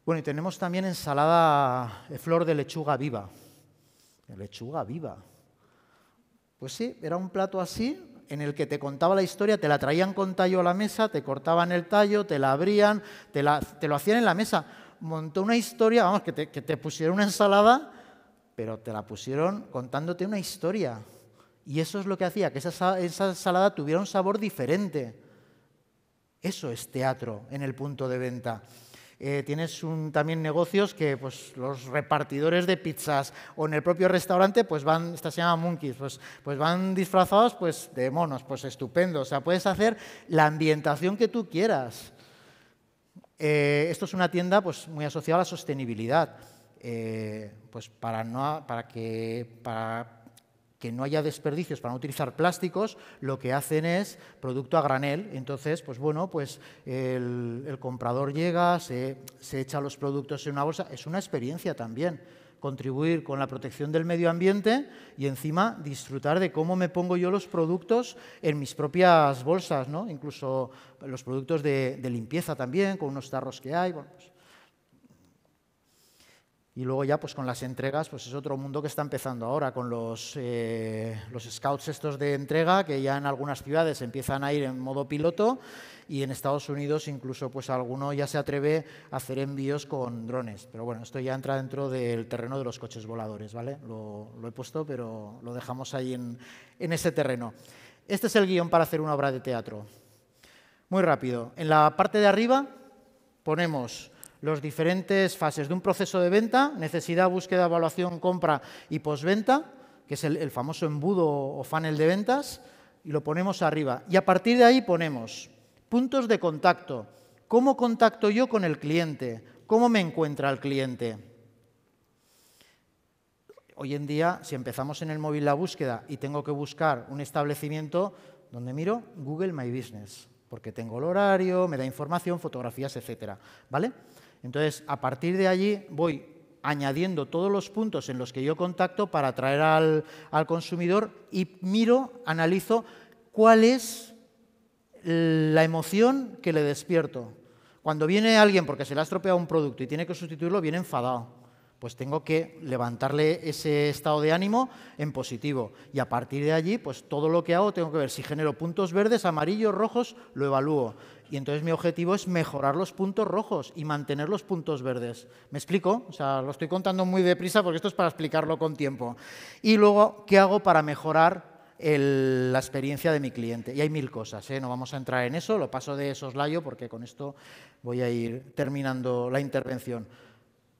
bueno, y tenemos también ensalada de eh, flor de lechuga viva. Lechuga viva. Pues sí, era un plato así en el que te contaba la historia, te la traían con tallo a la mesa, te cortaban el tallo, te la abrían, te, la, lo hacían en la mesa. Montó una historia, vamos, que te, que te pusieron una ensalada pero te la pusieron contándote una historia. Y eso es lo que hacía, que esa, esa ensalada tuviera un sabor diferente. Eso es teatro en el punto de venta. Eh, tienes también negocios que pues, los repartidores de pizzas o en el propio restaurante pues van, esta se llama monkeys, pues, pues van disfrazados pues, de monos, pues estupendo. O sea, puedes hacer la ambientación que tú quieras. Eh, esto es una tienda pues, muy asociada a la sostenibilidad. Eh, pues para, no, para, que, que no haya desperdicios, para no utilizar plásticos, lo que hacen es producto a granel. Entonces, pues bueno, pues el, comprador llega, se, echa los productos en una bolsa. Es una experiencia también contribuir con la protección del medio ambiente y encima disfrutar de cómo me pongo yo los productos en mis propias bolsas, ¿no? incluso los productos de, limpieza también, con unos tarros que hay. Pues y luego ya pues con las entregas, pues es otro mundo que está empezando ahora, con los, eh, los scouts estos de entrega, que ya en algunas ciudades empiezan a ir en modo piloto y en Estados Unidos incluso pues alguno ya se atreve a hacer envíos con drones. Pero bueno, esto ya entra dentro del terreno de los coches voladores, ¿vale? Lo, lo he puesto, pero lo dejamos ahí en, en ese terreno. Este es el guión para hacer una obra de teatro. Muy rápido. En la parte de arriba ponemos las diferentes fases de un proceso de venta, necesidad, búsqueda, evaluación, compra y postventa, que es el, famoso embudo o funnel de ventas, y lo ponemos arriba. Y a partir de ahí ponemos puntos de contacto, cómo contacto yo con el cliente, cómo me encuentra el cliente. Hoy en día, si empezamos en el móvil la búsqueda y tengo que buscar un establecimiento, donde miro Google My Business, porque tengo el horario, me da información, fotografías, etcétera, ¿vale? Entonces, a partir de allí voy añadiendo todos los puntos en los que yo contacto para atraer al, consumidor y miro, analizo cuál es la emoción que le despierto. Cuando viene alguien porque se le ha estropeado un producto y tiene que sustituirlo, viene enfadado pues tengo que levantarle ese estado de ánimo en positivo. Y a partir de allí, pues todo lo que hago tengo que ver si genero puntos verdes, amarillos, rojos, lo evalúo. Y entonces mi objetivo es mejorar los puntos rojos y mantener los puntos verdes. ¿Me explico? O sea, lo estoy contando muy deprisa porque esto es para explicarlo con tiempo. Y luego, ¿qué hago para mejorar la experiencia de mi cliente. Y hay mil cosas, ¿eh? no vamos a entrar en eso, lo paso de soslayo porque con esto voy a ir terminando la intervención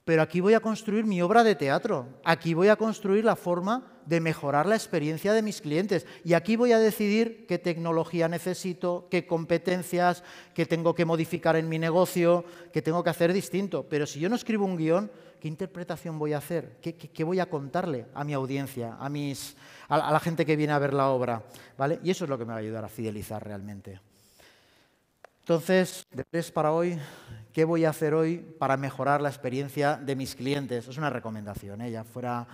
pero aquí voy a construir mi obra de teatro, aquí voy a construir la forma de mejorar la experiencia de mis clientes y aquí voy a decidir qué tecnología necesito, qué competencias, qué tengo que modificar en mi negocio, qué tengo que hacer distinto. Pero si yo no escribo un guión, ¿qué interpretación voy a hacer? ¿Qué, voy a contarle a mi audiencia, a, mis, a, la gente que viene a ver la obra? ¿Vale? Y eso es lo que me va a ayudar a fidelizar realmente. Entonces, de tres para hoy, ¿Qué voy a hacer hoy para mejorar la experiencia de mis clientes? Es una recomendación, ella ¿eh? ya fuera,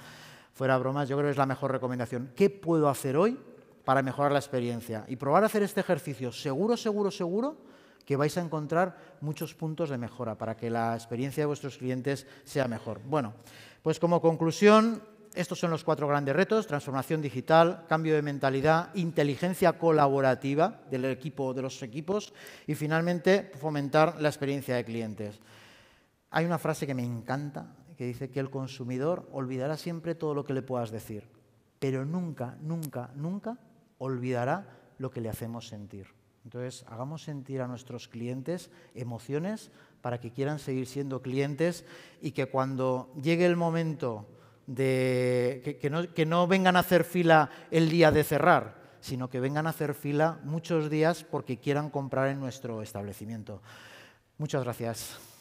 fuera bromas, yo creo que es la mejor recomendación. ¿Qué puedo hacer hoy para mejorar la experiencia? Y probar a hacer este ejercicio, seguro, seguro, seguro, que vais a encontrar muchos puntos de mejora para que la experiencia de vuestros clientes sea mejor. Bueno, pues como conclusión, estos son los cuatro grandes retos, transformación digital, cambio de mentalidad, inteligencia colaborativa del equipo, de los equipos y finalmente fomentar la experiencia de clientes. Hay una frase que me encanta que dice que el consumidor olvidará siempre todo lo que le puedas decir, pero nunca, nunca, nunca olvidará lo que le hacemos sentir. Entonces, hagamos sentir a nuestros clientes emociones para que quieran seguir siendo clientes y que cuando llegue el momento de que, que no vengan a hacer fila el día de cerrar, sino que vengan a hacer fila muchos días porque quieran comprar en nuestro establecimiento. Muchas gracias.